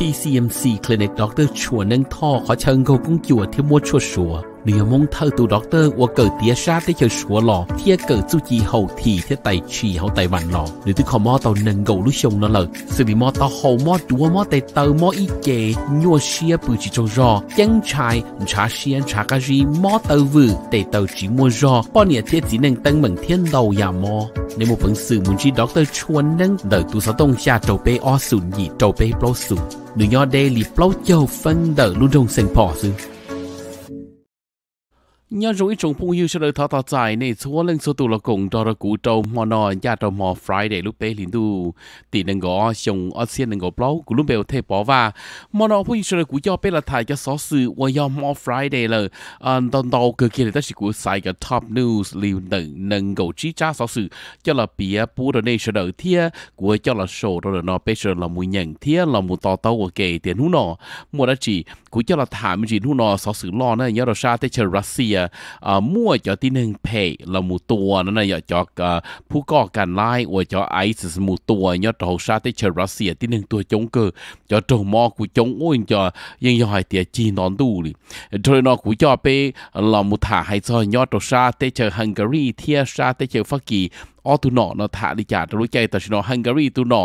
TCMC Clinic Dr. ชัวนังท่อ ขอเชิญเขากุ้งจั่วเที่ยวมัวชัวชัว nếu mong thơ tụ đọc tơ và cờ tía sát tới chờ sủa lò thì cờ chú chi hậu thị thế tài chỉ hậu tài vạn lò nếu tôi không mò tàu nâng gầu lúc sông nó lờ sự bị mò tàu hậu mò đúa mò tài tờ mò y chè nhua xia bự chỉ cho rò chân chai chả xia chả cá gì mò tàu vừ tài tàu chỉ mua rò bao nhiêu thiết chỉ nâng tăng bằng thiên đầu nhà mò nếu một phần sự muốn chi đọc tơ chuan nâng đợi tụ sáu tông xa trầu bê o sùn gì trầu bê blo sùn nếu nho đê lì blo châu phân đợi luôn trong sành phò sư nhớ rồi trong phong yêu sẽ thọ thọ dài này số lên số tụ là cùng đó là cú trâu mò nò nhà trâu mò Friday lúc tế liền tu tỷ đừng gõ chồng ở xiên đừng gõ blog của lúc bèo thề bỏ và mò nò phong yêu sẽ cú cho bé là thay cho xó sự và do mò Friday là anh ờ, đòn đầu cực kỳ là tất sự của sai cái top news liều đừng nâng gõ trí trả xó sự cho là bia bù rồi nên sẽ đợi thia của cho là show rồi là nó bây giờ là mùi nhận thia là mùi to to của kề tiền hú nọ mùa đã chỉ của cho là thảm chỉ hú nọ xó sự lo này nhớ là sa tới chờ Russia à mua cho tin hình pay là một tua nó này cho ผู้ก่อการร้ายอวยจะไอซ์มูตัวยอดโหชาติเชรัสเซียที่หนึ่งตัวจงเกอจะจงมอกูจงอ้วนจะยังย่อยเตียจีนอนดูลิจนอกูจะไปลอมุถาให้ซอยยอดโหชาติเชฮังการีเทียชาติเชฟักกีออตุนอเนาะถาดิจาดรู้ใจแต่ชนอฮังการีตุนอ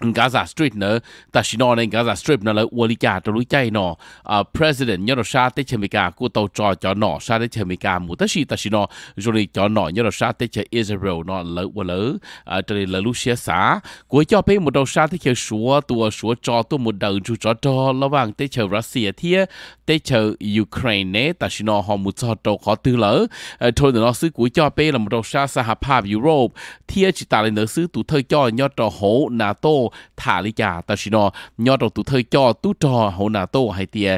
Gaza Strip nữa ta chỉ nói nên Gaza Strip nó là ua lý cả trong lối chạy nó President nhớ nó xa tới chơi Mỹ của tàu trò cho nó xa tới chơi Mỹ cả mù tất sĩ ta chỉ nói rồi đi cho nó nhớ nó xa tới chơi Israel nó lỡ ua lỡ à, cho nên là Lucia xã của cho bé một đầu xa tới chơi súa tua súa trò tua một đầu chú trò trò lo vàng tới chơi Russia thia tới chơi Ukraine nè ta chỉ nói họ một trò trò khó tư lỡ à, thôi nó xứ của cho bé là một đầu xa xã Pháp Europe thia chỉ ta lên nó xứ tụ thơ cho nhớ trò hổ NATO ถาลิกาตาชิโนอยอดตุเธอจอตุจอหหนาโตไฮเตีย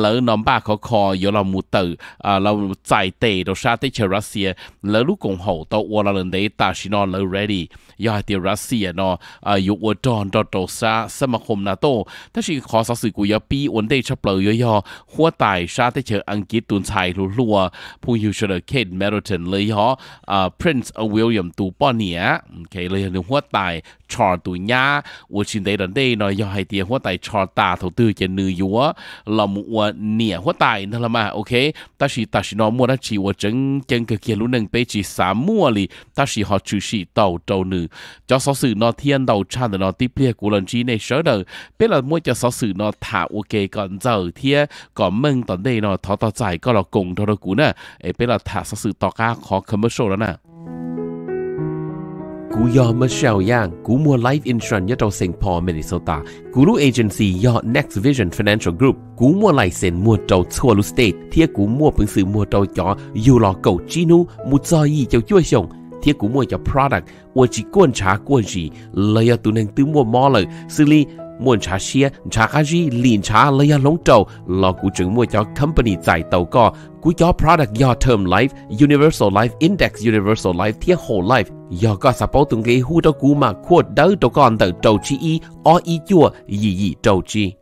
แล้วน้องบ้าขอคอ ยอเรามูเตอร์เราใจเตะเรชาติเชรัสเซียแล้วลูกกงหูตัวอลาเลนเดตาชิโนอแล้ว r ดี้ยอดเตียรัสเซียนออยู่อวจอนดอตซาสมาคมนาโตถ้าชิขอสักสื่อกุยปีอวนเดชเปลยยอหัวตายชาติเชอังกฤษตุนชายรัวผู้ยูเชอร์เคนเมรเตันเลยยออ่า Prince William ตูป้อเนียโอเค เลยหนหัวตายชอร์ตุญาวชินเด้ดันได้นอยยอไฮเตียหัวไตชอตาทตือจะนือยัวลำอัวเหนี่ยหัวไตนั่นละมาโอเคตาชีตาชีนอมัวนั่นชีวัวจึงจึงเกเกียรู้หนึ่งไปจีสามมัวลีตาชีฮอชูชีเต่าเจ้าหนึ่งจอสสื่อนอเทียนเต่าชาตินอติเปียกุลันชีในเชิดเดอร์เป็นละมัวจะสสื่อนอถาโอเคก่อนเจ้าเทียก่อนเมืองตอนได้นอทอต่อใจก็เรากงทอรกูน่ะไอเป็นละถาสสื่อต่อการขอคอมเมอร์โชแล้วน่ะ cú Michelle Yang cú life insurance cho St. Paul Minnesota cú agency yo Next Vision Financial Group cú mua lại mua trâu chua state thia cú mua bằng mua trâu cho yu lo cầu chinu mu cho yi cho chua xong thia product ua chỉ quan trả quan gì lời tu mua mò lời xử muốn trả xe trả cái gì liền trả lấy lóng trâu, lo cụ trưởng mua cho company giải tàu co cú cho product do term life universal life index universal life thiết whole life do có support tung cái hưu cho cú mà quote đỡ cho con từ trâu chi y o y chua gì gì trâu chi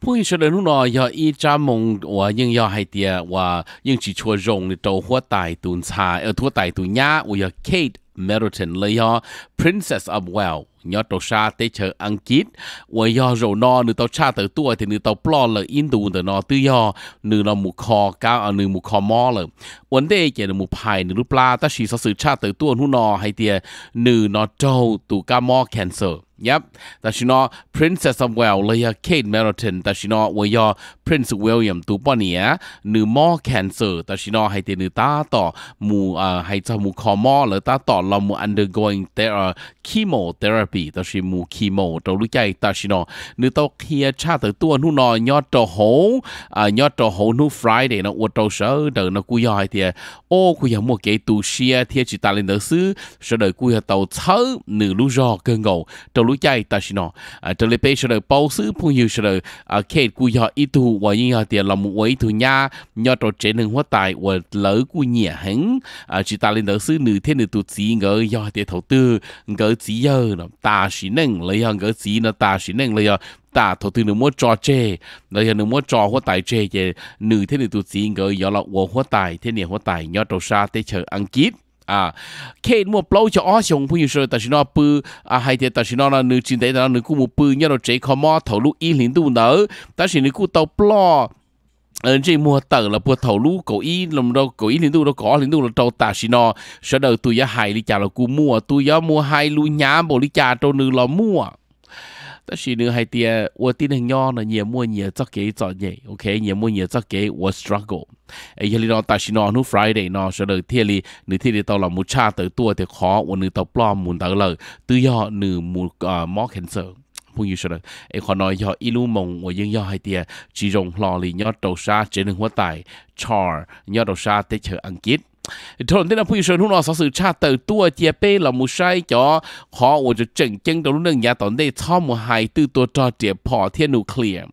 不一说的路呢，要一家梦，我应要还的，我应去做用的都或大顿茶，呃，多大顿呀，我要 ờ, Kate Middleton 了呀，Princess ờ, of Wales。ยอตัวชาเตเชออังกฤษวยอรนอหนึ่งตัวชาเตตัวทีหนึ่งตัวปลอเลยอินดูเดนอตื้ยอหนึ่งเราหมูคอก้าหนึ่งหมูคอ มอเลยวันเดเจนหมูภายหนึ่งรูปลาตัชีสสืชาเตตัวหุนอไฮเตียหนึ่งนอเจ้าตูก้ามอแคนเซอร์ Yep. Tashina Princess of Wales Leia Kate Middleton Tashina Waya Prince William Tu Pania Nữ Mo Cancer Tashina Hai Tê Nữ Ta Tỏ Mù à, Hai Tà Mù Khó Mo Lỡ Ta Tỏ Là Mù Undergoing Thera à, Chemotherapy Tashi Mù Chemo Tàu Lúc Chạy Tashina Nữ Tàu Kia Cha Tờ Tua Nú Nò Nhó Tàu Hố à, Nhó Tàu Hố Nú Friday Nó Uột Tàu Sớ Đờ Nó Cú Yoi Thì Ô Cú Yoi Mùa Kế Tu Shia Thì Chị Ta Lên Đờ Sư Sớ Đờ Cú Yoi Tàu Thớ Nữ Lú Rò Cơ Ngầu Tàu รู้ใจตาชินอจะเลยไปเฉลยเป้าซื้อผู้อยู่เฉลยเขตกูยออีทูว่ายิ่งยอเตียนลำไว้ทูญาญอตัวเจนึงหัวตายว่าเหลือกูเหนี่ยหังจิตาลินเดอซื้อหนึ่งเทนึงตัวสีเงยยอเตียเถาตื้อเงยสีเยอะตาชินึงเลยยอเงยสีนะตาชินึงเลยยอตาทถึงหนึ่งมัวจอเจแล้วยังหนึ่งมัวจอหัวตายเจเจหนึ่งเทนึงตัวสีเงยยอละวัวหัวตายเทเนี่ยหัวตายยอตัวชาเตเชออังกฤษ啊，看莫包着阿雄朋友说，但是那不啊，还得但是那那你今天那你估莫不，你那这靠码头路一零度呢，但是你估到不咯？ừ, chỉ mua tờ là mua thầu lú cổ ý làm đâu cổ ý liên tu đâu có liên tu là trâu ta xí nó sợ đời tôi giá hai đi chả là cu mua tôi giá mua hai lú nhám bộ đi chả trâu nữ là mua 但是呢係啲我啲人樣呢，也冇嘢做嘅做嘢，OK，也冇嘢做嘅我 struggle。誒，一嚟呢，但是呢，呢 Friday 呢，所以天嚟，你天嚟到啦，冇差到多啲可，我呢到 block 冇到啦，都要呢冇啊 more cancer。ผู้อยู่เสนอไอ้ขอนอยยออีลูมงว่ายังยอให้เตียจีรงหล่อลียอดโตซาเจนึงหัวไตชอร์ยอดโตซาเตเชออังกฤษ thôn tên là phụ sơn hôm nọ sự cha tử tua chia bê là một sai cho họ ủa cho chỉnh chân đầu lúc nhà tổn đây cho một hai tư tua cho chia bỏ thiên nuclear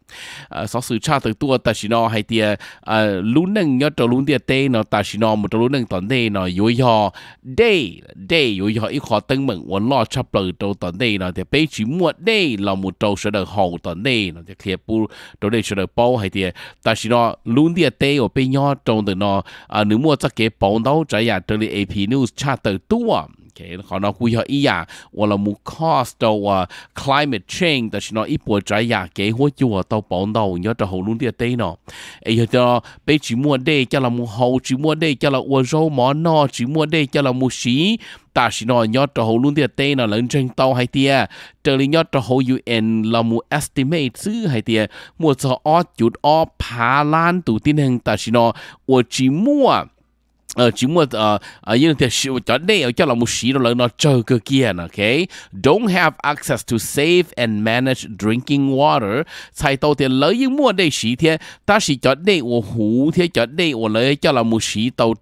sở ờ, sự cha tử tua ta chỉ nó hay tia ờ, lúc nâng nhớ cho lúc tia tê ta chỉ một trong lúc tổn đây nó yếu yo đây đây yếu yo ít khó tân mừng uốn lo chấp tổn đây nó thì bê chỉ muộn đây là một trâu sẽ được hậu tổn đây nó thì kia bu đầu đây sẽ được bao hay tia ta chỉ nó lúc tia tê ở bên nhau trong từ nó ờ, nếu mua chắc cái ra 到这呀，这里 AP News okay, à. họ nói 查得多。OK，好，那估计一呀，我了木 cost 到啊 climate change，但是呢一波这呀，给我就我到帮到，你要到后路的对呢，哎呀，到被寂寞的，叫了木好，寂寞的，叫了我肉麻呢，寂寞的，叫了木洗。ta chỉ nói nhớ cho hồ luôn tiệt tê nó lớn trên tàu hay tiệt trở lên nhớ cho hồ UN là mu estimate chứ hay tiệt mua cho o chút o phá lan tụ tin hình ta chỉ nói ở chỉ mua ờ chỉ mua ờ ờ như thế cho đây là một xí nó nó chờ kia nè okay don't have access to save and manage drinking water sai tàu thì lấy những mua đây xí thế ta xí cho đây ô hú thế cho đây ô lấy cho là một xí tàu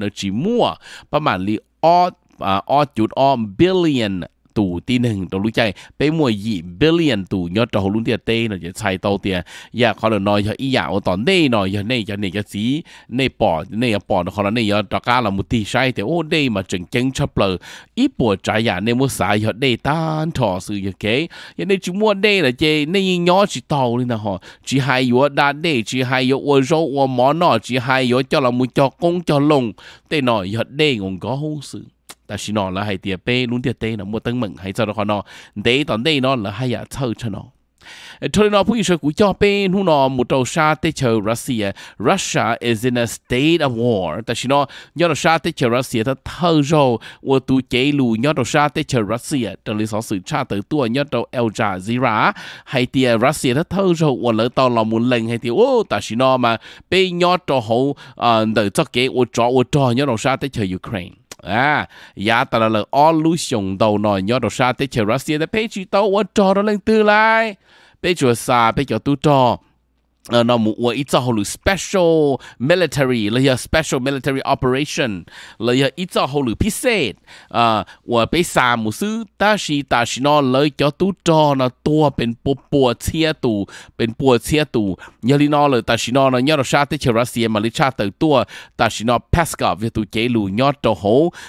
nó chỉ mua bà mà li odd ออจุดออม billion ตู่ตีหนึ่งตรงรู้ใจไปมวยยี่เบลเลียนตู่ยอดจอหลุ่นเตียเต้เนาะจะใช้เตาเตียอยากขอหน่อยอยากอีอยากตอนเน่หน่อยอยากเน่อยากเน่อยากสีเน่ปอดเน่ปอดขอหน่อยเน่อยากตะก้าเรามุตีใช้แต่โอ้เน่มาจึงจึงชับเลยอีปวดใจอยากเน่มัวสายอยากเน่ตานถอสื่ออยากเก๋อยากเน่จุมัวเน่ละเจเน่ยิงย้อจีเตาเลยนะฮะจีไฮยัวดาเน่จีไฮยัวอัวโจอัวหมอนอจีไฮยัวเจ้าเรามุจอคงเจ้าลงเต้หน่อยอยากเน่งงก็หูสื่อ但是呢，那还得被弄得对呢，莫等门还找到话呢，对到对呢，那还要凑成呢。Tony no pui shoku yo pe nu no muto sha te cho à, Russia Russia is in a state of war ta shi no yo no sha te cho Russia ta thơ rô chế lu yo no sha te cho Russia ta li cha tử tua yo to El Jazeera hay ti Russia ta thơ rô wo lỡ to lo mun leng hay ta shi mà pe yo to ho ờ tự cho kế wo cho wo cho yo no sha te Ukraine à giá ta là lần all lu sùng đầu nồi nhỏ đồ sa tế chờ ra xe tế page tàu ở trò đó lên tư lai page sa page tu trò 呃，那么我一早后头 special military，那些 special military operation，那些一早后头พิเศษเออ่วาไป啊，我被萨姆斯，但是但是呢，ต叫ชิ呢多เลยจจอตตุนัวเป็นปปวดเชียตูเป็นปวดเชียตูยาลีนอเลยต่ชินอนะยอดชาติเชรัสเซียมาลิชาเตตัวต่ชินอเพสกาเวตูเจลูยอดโตโห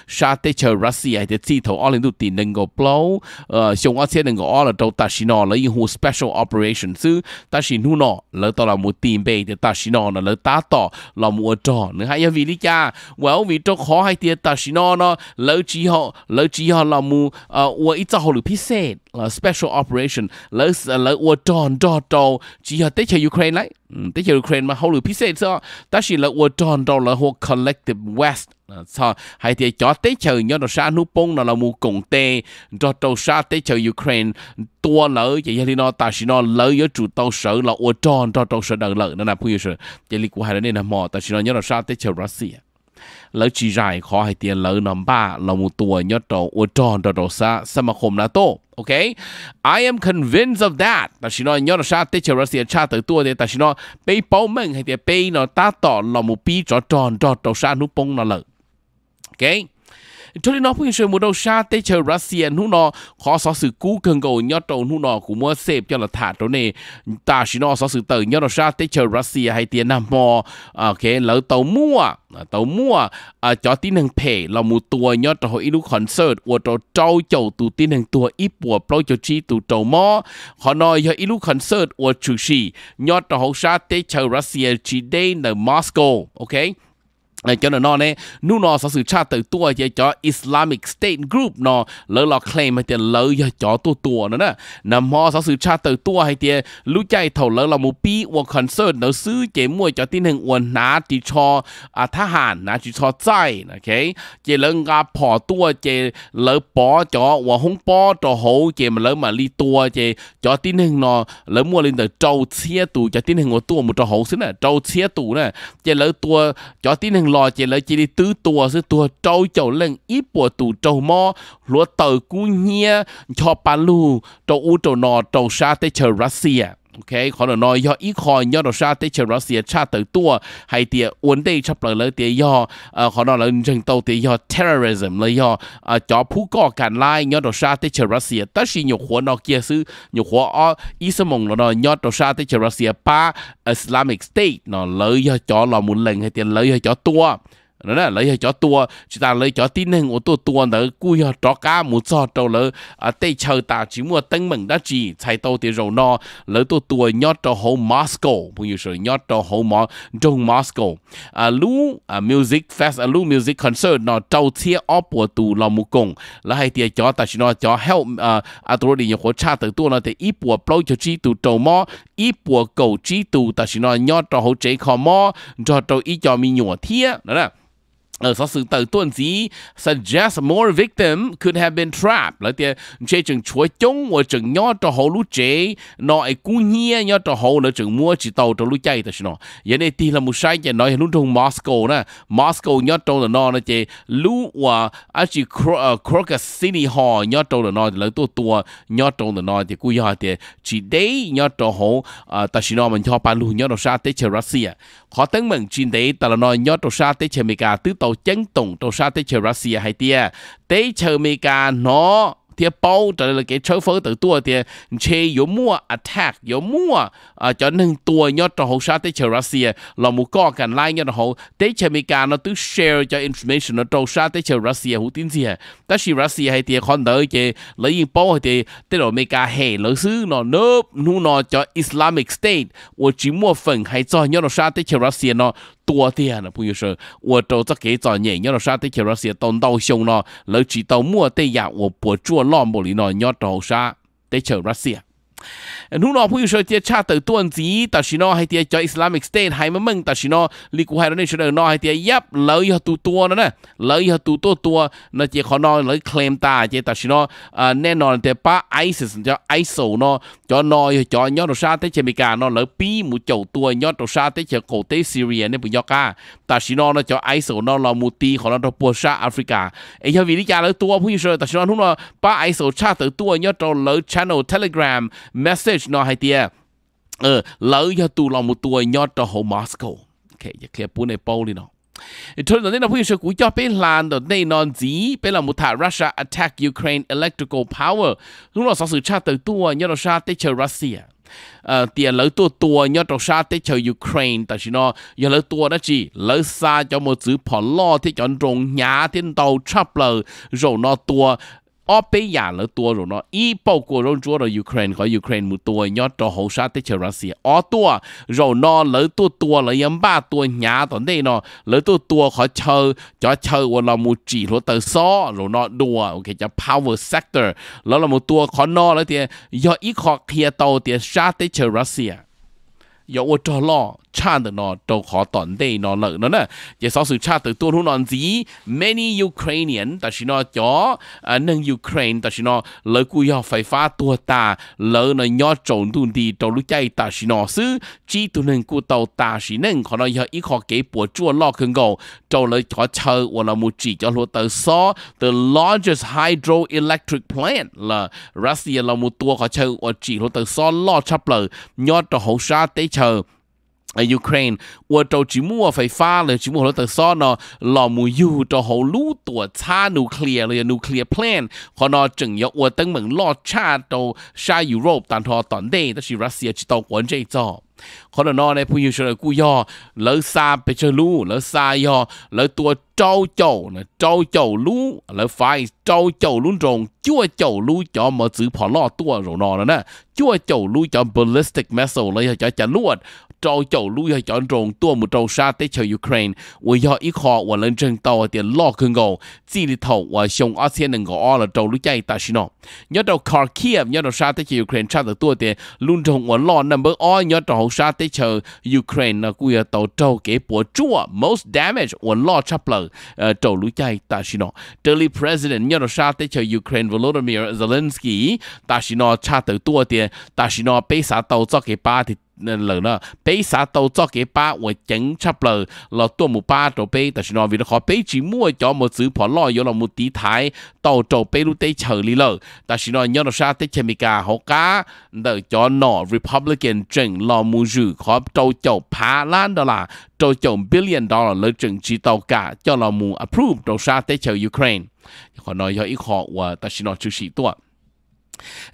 ชาติเชรัสเซียเดซีทออลินดูตีหนึ่งก็เปล่าเอ่อชงอาเซียหนึ่งก็ออลโตแต่ชินอเลยหู special operation ซื้อต่ชินูนอเลยตเราหมูตีนเบยเตาชินอนแล้วตาต่อเรามัวจอนะฮะยาวิลิจ้าว่วิจขอให้เตียตาชินอนเลิกจีฮอเลิกจีฮอเรามูเอ่อววอีจ้าหรือพิเศษ special operation แล้วแล้วอวดจอนจอดโตจีฮอเตชยูเครนไร嗯，这些 Ukraine 嘛，好了，比赛说，但是了，我找到了和 Collective West，操，还得叫这些人到啥努帮了了木工的，找到啥这些 Ukraine 多了，也也哩呢，但是呢，了也主到手了，我找到到手的了，那那朋友说，这里古还是那那么，但是呢，要到啥这些 Russia。แล้วจีไรขอให้เตียนเลอนอมบ้าเรามูตัวยอดโตอวจอนโดซะสมาคมนาโตโอเค I am convinced of that แต่ชินอยอดชาติเชรัสเซียชาติตัวเดียแต่ชินอไปเป้าเมืองให้เตียไปนอตาต่อเรามูปีจอจอนจอดโตซานุปงนอเลยโอเค cho nên nó phun chơi một đầu xa tới chờ Russia nu nó khó so sự cú cần cầu nhớ trâu nu nó cũng mua xếp cho là thả trâu này ta chỉ nó so sự tờ nhớ đầu xa tê chờ Russia hay tiền nam mò ok à, lỡ tàu mua à, tàu mua à, cho tin hàng phe là một tua nhớ trâu hồi lúc concert của trâu trâu chầu tụ tin hàng tua ít bùa pro cho chi tụ trâu mò họ nói cho ít lúc concert của chủ sĩ nhớ trâu hậu xa tê chờ Russia chỉ đây ở Moscow ok เจ้านนอนเนู่นอสื่อชาติตัวจะจออิสลามิกสเตทกรุ๊ปนอแล้วเราเคลมมห้เตียเลยจะจอตัวตัวนั่นน่ะนำมอสื่อชาติตัวให้เตียรู้ใจเถ่าแล้วเราลมูปีวอคอนเสิร์ตเราซื้อเจมวยจอที่หนึ่งอวนนาจีชออาทหารนาจีชอใจนะเคเจเลิงกาพอตัวเจเลอรปอจอวอฮงปอจอโหเจมันเลอรมาลีตัวเจจอที่หนึ่งนอแล้ว์มัวลินเตอร์โจ้เชียตูจอที่หนึ่งวอตัวมุจอโหสิน่ะโจ้เชียตูน่ะเจเลอรตัวจอที่หนึ่ง lò chỉ lấy chỉ đi tứ tua sư tua trâu chầu lên ít bùa tù trâu mò lúa tờ cú nhia cho palu trâu u trâu nò trâu sa tới chờ Russia OK，可能呢要依靠要到啥地球老师差得多，还得温地差不了得要，呃，可能人人都得要 terrorism 了要，啊，叫普高干来要到啥地球老师，但是有活呢也是有活啊，伊斯蒙了呢要到啥地球老师把 Islamic State 呢，了要叫老母人还得了要叫多。nó là lấy cho tua chúng ta lấy cho tin hình của tua tua nữa cùi cho cá một cho trâu lỡ à tây chờ ta chỉ mua tân mình đã chỉ chạy tàu thì rồi nó lỡ tua tua nhót cho hồ Moscow bây như sự nhót cho hồ mỏ trong Moscow à lú à music fest à lú music concert nó trâu chia ở bộ tù là mù cùng là hay thì cho ta chỉ nó cho help à à tôi đi nhiều khóa cha từ tua nó thì ít bộ blow cho chỉ tù trâu mỏ ít bộ cầu chỉ tù ta chỉ nó nhót cho hồ chế khó mỏ cho trâu ít cho mi nhủa thiệt đó là ở sau sự tự tuân dĩ suggest more victim could have been trapped là tiền chế chừng chuối chống và chừng nhỏ cho hồ lũ chế nội cú nhia nhỏ cho hồ là chừng mua chỉ tàu cho lũ chạy ta nó giờ này thì là một sai chả nói luôn trong Moscow nè Moscow nhỏ trâu là nó nè chế lũ và à chỉ Crocus City Hall nhỏ trâu là nó là tổ tua nhỏ trâu là nó thì cú nhỏ thì chỉ đấy nhỏ cho hồ ta chỉ nó mình cho pan lũ nhỏ trâu sa tế chế Russia khó tiếng mình chỉ đấy ta là nó nhỏ trâu sa tế chế Mỹ cả tứ tổ tàu chấn tùng tàu sa tế chờ Russia hay tia tế chờ Mỹ cả nó thì bao trở lại cái chơi phở tự tua thì chế yếu mua attack yếu mua à cho nên tua nhớ cho hậu sát tới chơi Russia là một co cần lại nhớ hậu tới chơi Mỹ cả nó tự share cho information nó trâu sát tới chơi Russia hữu tin gì à? ta chỉ Russia hay thì con đỡ chế lấy yên bao thì tới rồi Mỹ cả hệ lỡ xứ nó nộp nu nó cho Islamic State và chỉ mua phần hay cho nhớ nó sát tới chơi Russia nó 多点了，朋友说，我都在给早年，要到啥的，就是些东道凶了，老去到末的呀，我不做那么的了，要到啥的，就是些。นู่นอผู้อยู่เจ้าชาติต้วนสีตัดชิโนให้เตียจอยอิสลามิกสเตทให้มมึงตัดชิโนลิกูไฮรนี่เชนอนอให้เตียยับเลยตัวตัวนั่นนะเลยตัวตัวตัวนั่นเจ้ขอนอเลยเคลมตาเจ้าตัดชิโนแน่นอนแต่ป้าไอซิสจ้าไอโซนอจอนอจอยอดตัวชาติเชมิกานอเลยปีมูโจตัวยอดตัวชาติเชโกเตซีเรียเนี่ยปุยอกาตัดชิโนอนะจ้าไอโซนอเรามูตีของเราตัวปัวชาแอฟริกาไอชาวิริยาเลยตัวผู้อยู่เชียตัดชิโนอนู่นอป้าไอโซชาติตัวยอดตัวเลยชานอลเทเลกราม message nó hay tia ờ lỡ cho lòng một tuổi nhót cho Moscow ok giờ kia bún này bao đi nó Thôi rồi nên sự cú cho bên làn đây non gì bên là một thả Russia attack Ukraine electrical power lúc đó sự tra từ tua nhớ là tra tới chờ Russia ờ, tiền lỡ tua tua nhớ trong sa tới chờ Ukraine tại vì nó giờ lỡ tua đó chỉ lỡ xa cho một chữ phỏ lo thì chọn rồng nhà thiên tàu trap lờ rồi nó tua ở bây giờ là tua rồi nó ý bao gồm rồi chúa là Ukraine khỏi Ukraine một tua nhớ cho hậu sát tới chờ Russia ở tua rồi nó lỡ tua tua lỡ yếm ba tua nhà tuần đây nó lỡ tua tua khỏi chờ cho chờ của là một chỉ lỗ tờ so rồi nó đua ok cho power sector lỡ là một tua khỏi nó lỡ thì do ý khó kia tàu thì sát tới chờ Russia do ô cho lo chant nó đâu khó tận đây nó lợi nó nè giờ sau sự chant từ tua luôn nó many Ukrainian tại sao nó cho à, nâng Ukraine tại sao nó lợi cú yêu phải phá tua ta lợi nó nhỏ trộn tuần đi trộn lúc chạy tại sao nó xứ chỉ tuần nâng cú tàu ta xí nâng khó nó giờ ít khó kế bùa chua lo khẩn cầu trộn lợi cho chờ hoặc là một chỉ cho luôn tới so the largest hydroelectric plant là Russia là một tua khó chờ hoặc chỉ luôn tới so lo chấp lợi nhỏ trộn hậu sa tế chờ ยูเครนว่าโจจิมัวไฟฟ้าเลยจิมัวรถตักซ้อนเนาะหลอมูยูจวหูลู้ตัวชานิวเคลียร์เลยนิวเคลียร์เพลนขอนอจึงยกอวตั้งเหมืองลอดชาโตชายุโรปตันทอตอนเดย์แต่ชีรัสเซียจิตอกวนเจจอคนนอในผู้ยูชนกูยอแล้วซาไปเชลูแล้วซายอแล้วตัวเจ้าเจ้านะเจ้าเจ้าลูแล้วไฟเจ้าเจ้าลุ่นตรงจั่วเจ้าลูจอมมาซื้อ่อล่อตัวรนอนนะจั่วเจ้าลูจอมบอลลิสติกแมสโซเลยจะจะลวด trâu chầu lũ hay chọn rồng tua một trâu sa tới chầu Ukraine và do ít họ và lên chân tàu tiền lo cưng ngầu chỉ đi thầu và xong ở xe nâng gõ là trâu lũ chạy ta xin nó nhớ trâu Kharkiv nhớ trâu sa tới chầu Ukraine sa tới tua tiền luôn trong và lo nằm bớt o nhớ trâu sa tới chầu Ukraine là cua tàu trâu kế bùa chua most damage và lo chắp lờ trâu lũ chạy ta xin nó Delhi President nhớ trâu sa tới chầu Ukraine Volodymyr Zelensky ta xin nó sa tới tua tiền ta xin nó bây giờ tàu cho cái ba thì 人啦，比啥都作嘅巴會整出嚟，落多冇巴做比，但是我為咗學比住冇咗冇紙婆咯，有落冇底睇，到做比都得處理咯。但是我有落沙啲前面嘅學家，就咗攞 Republican 政落冇住，可到做爬爛到啦，到做 billion dollar 嚟政治到價，就落冇 approve 到沙啲朝 Ukraine。可能有一學話，但是我就是多。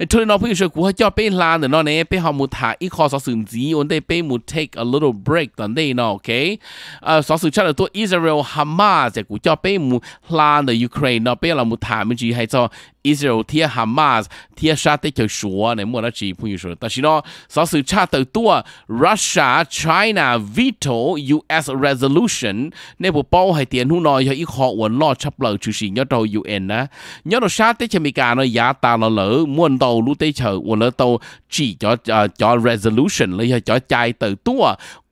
Tuli no pui shu ku cho bei là de no này, bei hao mu thả i kho sở sun zi on de bei mu take a little break dan de no okay. sở so su cha to Israel Hamas cũng cho bei mu là de Ukraine no bei la mu ta mi ji hai zo Israel thia Hamas thia sa tới chờ sủa này mua nó chỉ phun sủa ta chỉ nó sau sự cha từ tua Russia China veto US resolution nên bộ bao hay tiền hú nói cho ít họ quấn lo chấp lời chủ sĩ nhớ đầu UN á nhớ đầu sa tới chờ Mỹ cả nó giá ta nó lỡ muốn tàu lũ tới chờ quấn lỡ tàu chỉ cho cho resolution lấy cho trái từ tua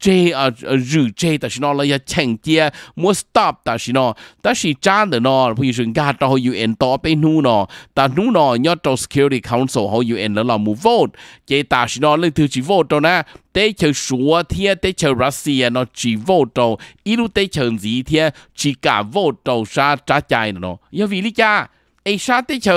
chế à rủ chế ta xin nó là ya chèn chia muốn stop ta xin nó ta xin chán được nó bây giờ gạt cho họ UN to bên nu nó ta nu nó nhớ cho security council họ UN là làm vote chế ta xin nó lên thứ chỉ vote đâu nè tế chờ sủa thia tế chờ Russia nó chỉ vote đâu ít lúc tế chờ gì thia chỉ cả vote đâu sa trả chạy nó ya vì lý cha ไอชาติเชอ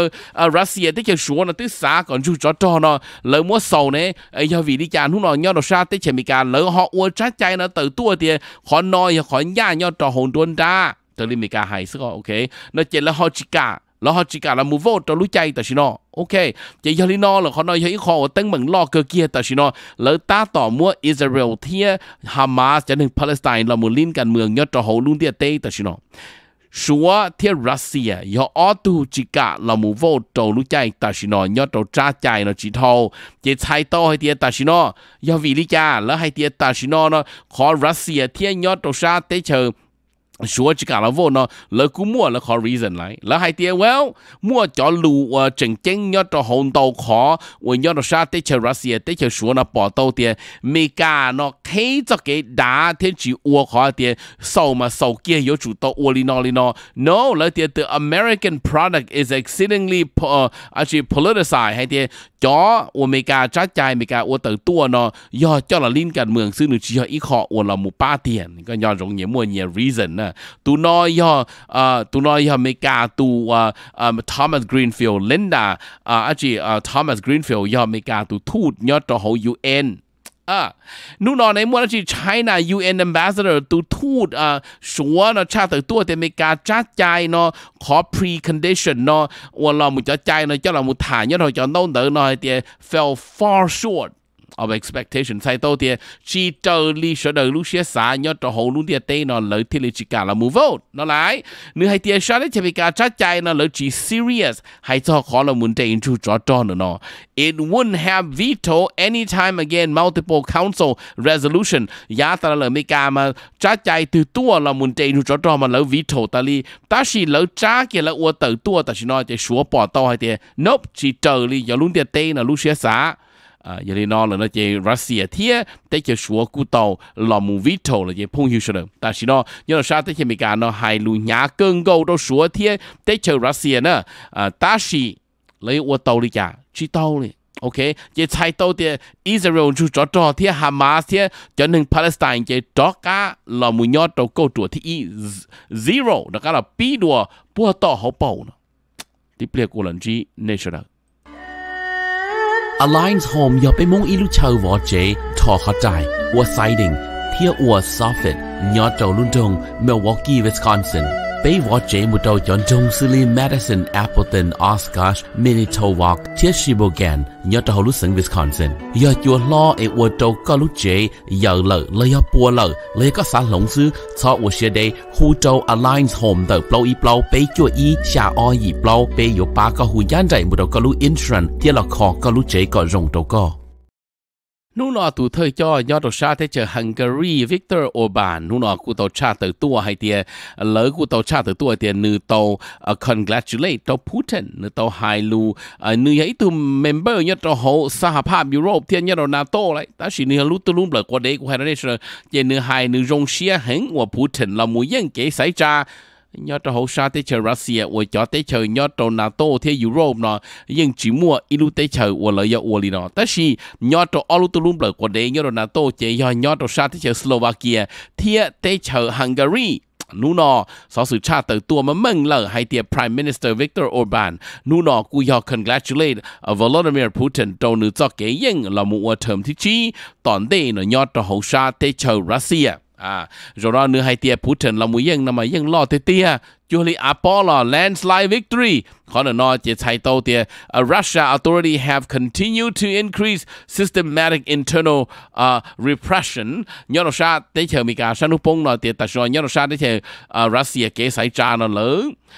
รัสเซียที่เชอชัวนะตึ้สาก่อนจุจอดอเนะเลยมัวเศร้าเนี่ยไอยาวีดิจานหุ่นอ่อนยอดชาติเชมีการเลยหอกอวชัดใจนะตื่ตัวเตียขอนอยอย่าขอนย่ายอดต่อหงดวนดาตะลิมีการหายซก็โอเคนะเจนแล้วฮอจิกาแล้วฮอจิกาละมูโวตรู้ใจแต่ชินอโอเคเจยาลินอหรือขอนอยอีคอตั้งเหมืองลอกเกเกียแต่ชินอเลยตาต่อมัวอิสราเอลเทียฮามาสจะหนึ่งปาเลสไตน์ละมูลินกันเมืองยอดต่อหงลุนเตียเต้แต่ชินอ说天 Russia 要奥杜几个老母 vô 走路在，但是呢，要走扎在呢几头，这菜刀还跌，但是呢，要为了家，那还跌，但是呢呢，和 Russia 天要走啥得球。sure chỉ cả là vô nó lỡ cú mua là khó reason lại lỡ hai tia well mua cho lù ờ, chỉnh chỉnh nhớ cho hồn khó với nhớ cho sa tết chờ Russia tết chờ sure nó bỏ tàu tia mỹ cả nó thấy cho cái đá thiên chỉ uo khó tia sau mà sau kia yếu chủ tàu uo lino lino no lỡ tia the American product is exceedingly uh, actually politicized hay tia จออเมริกาจัดใจอเมริกาอวเติร์ตัวเนาะย่อเจ้าละลิ้นกันเมืองซึ่งหนูชี้ยออีขออวาหมูป้าเตียนก็ย่อรงเงียมัวเงีย reason นะตูนอยย่ออ่ตูนอยย่ออเมริกาตู่าอ่าทอมัสกรีนฟิลด์เลนดาอ่าอาจีอ่าทอมัสกรีนฟิลด์ย่ออเมริกาตูทูดย่อต่อหอยูเอ็น啊，努诺内莫拉去 China UN Ambassador 都吐啊，说呢，差得多的没加加加呢，ขอ precondition 呢，我เราไม่จะใจ呢，叫เราไม่ถ่ายเนี่ยเราจะโน้นเดิน呢，เดี๋ยว fell far short。of expectation Say to tia chi to li sho de lu xia sa nyo to ho lu tia te nó lợi thi li chi cả là move out nó lại nữ hai tia sha de che bi ka cha chai nó lợi chi serious hai cho khó là mun te in chu cho cho nó nó it wouldn't have veto any time again multiple council resolution ya ta lợi mi ka mà cha chai từ tua là mun te in chu cho cho mà lợi veto ta li ta chỉ lợi cha kia là u tự tua ta chỉ nói tia sủa bỏ to hai tia nope chi to li yo lu tia te nó lu xia sa à giờ là nó chơi Russia thiê tới chơi số cú tàu là mù vít tàu là chơi phong hiệu sơ ta chỉ nó nhớ là sao tới chơi cả nó hai lù nhá cơn gâu đó số thiê tới chơi Russia nữa ờ, ta chỉ lấy ô tàu đi cả chỉ tàu đi OK，即猜到啲 Israel 就咗咗啲哈馬啲，就能 Palestine 嘅作家羅姆約到高度啲 E zero，那個啦 B 度波到好爆呢，啲別個人之 national。Alliance Home ยอไปมงอิลูเชาวอเจทอขาใจวัวไซดิงเที่ยวอัวซอฟต์ยอดเจ้าลุนจงเมลวอกกี้วิสคอนซิน Baywatch의 무더전 종슬리 Madison Appleton Oshkosh Manitowoc Tishibogan nhớ trâu lúc sân Wisconsin giờ chùa lo e ua trâu có lúc chế giờ lợ lấy ở bùa lợ lấy có xã lộng sư cho ua xe đây khu trâu Alliance Home tờ plau y plau bế chùa y xa o y plau bế yếu ba có hù gián dạy mù đầu có lúc insurance tia là khó có lúc chế có rộng trâu có นู่นอตูเธอจ่อยอดชาเทเจอฮังการีวิกเตอร์โอบานนู่นอกูตชาตัวตัวให้เตียเลิกกูตชาตัวตัวเตียนือโตคอนกราจูเลตโตพูตินนือโตไฮลูนือไอตุมเมมเบอร์ยอดโหสหภาพยุโรปเทียนยอดนาโตเลยแต่สิเนื้อรู้ตุลุมเปลือกว่าเด็กกูให้ได้เจอเนื้อไฮนือรงเชียเห็นว่าพูตินเราหมู่ยังเก๋สายจา nhớ cho hậu sa tế chờ Russia và cho tế chờ nhớ cho NATO thế Europe nó nhưng chỉ mua ilu tế chờ và lợi dụng và lì nó tất nhiên nhớ cho Olutulum lợi của đấy nhớ cho NATO chỉ nhớ nhớ cho sa tế chờ Slovakia thế tế chờ Hungary นูนอสอสุชาติตัวมันมึงเลยให้เตีย Prime Minister Viktor Orban นูนอกูยอ congratulate Volodymyr Putin ตรงนึกจอกเกยิงละมัวเทอมที่ชี้ตอนเดนยอดต่อหงชาติเชอรัสเซีย à đó nữa hai Putin là mũi dân nằm mà dân lo tia tia chú Apollo landslide victory khó là nó chỉ thay tàu tia Russia authority have continued to increase systematic internal uh, repression nhớ nó sa tế chờ mình cả sa nụ bông nó tia tại sao nhớ nó sa tế chờ à, Russia kế xảy ra nó